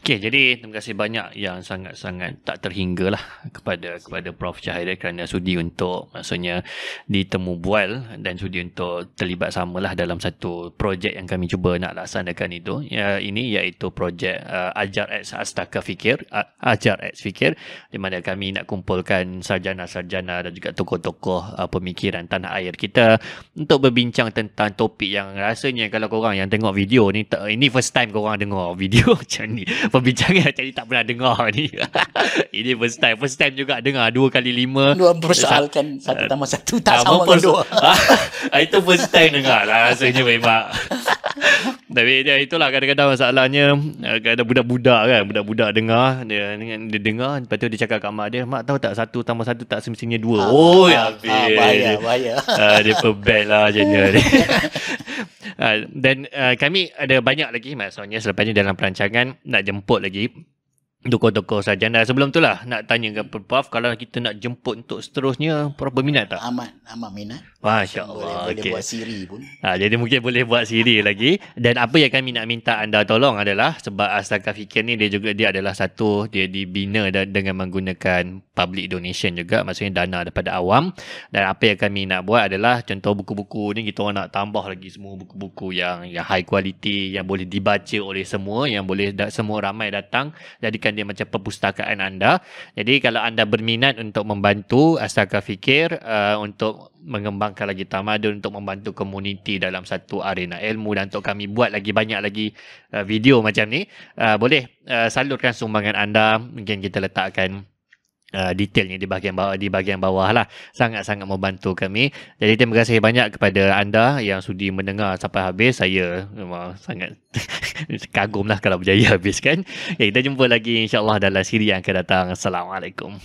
Okay, jadi terima kasih banyak yang sangat-sangat tak terhingga lah kepada kepada Prof. Cahaya kerana sudi untuk maksudnya ditemu bual dan sudi untuk terlibat samalah dalam satu projek yang kami cuba nak laksanakan itu. Ya, ini iaitu projek uh, Ajar X Astaka Fikir, uh, Ajar X Fikir di mana kami nak kumpulkan sarjana-sarjana dan juga tokoh-tokoh uh, pemikiran tanah air kita untuk berbincang tentang topik yang rasanya kalau korang yang tengok video ni, ini first time korang dengar video macam ni pembincangan yang tadi tak pernah dengar ni. ini first time. First time juga dengar dua kali lima. Dua persoalkan satu tambah satu tak ah, sama dengan dua. Ah, itu first time dengar lah rasanya memang. Tapi ya, itulah kadang-kadang masalahnya eh, kadang budak-budak kan budak-budak dengar dia, dia dengar lepas tu dia cakap kat mak dia mak tahu tak satu tambah satu tak semestinya dua. Ah, oh ya habis. Bayar, ah, bahaya bahaya. Ah, dia pebel lah jenis dia. Ah, dan kami ada banyak lagi maksudnya selepas ni dalam perancangan nak jemput lagi Toko-toko saja. Nah, sebelum tu lah nak tanya ke Perpuff kalau kita nak jemput untuk seterusnya berapa minat tak? Amat, amat minat. Wah, Allah. Boleh, okay. boleh buat siri pun. Ha, jadi mungkin boleh buat siri lagi. Dan apa yang kami nak minta anda tolong adalah sebab Astaga Fikir ni dia juga dia adalah satu dia dibina dengan menggunakan public donation juga maksudnya dana daripada awam dan apa yang kami nak buat adalah contoh buku-buku ni kita orang nak tambah lagi semua buku-buku yang yang high quality yang boleh dibaca oleh semua yang boleh semua ramai datang jadi jadikan dia macam perpustakaan anda. Jadi kalau anda berminat untuk membantu Astaga Fikir uh, untuk mengembangkan lagi tamadun untuk membantu komuniti dalam satu arena ilmu dan untuk kami buat lagi banyak lagi uh, video macam ni, uh, boleh uh, salurkan sumbangan anda. Mungkin kita letakkan uh, ah, detailnya di bahagian bawah di bahagian bawah lah sangat-sangat membantu kami jadi terima kasih banyak kepada anda yang sudi mendengar sampai habis saya memang sangat kagum lah kalau berjaya habis kan okay, kita jumpa lagi insyaAllah dalam siri yang akan datang Assalamualaikum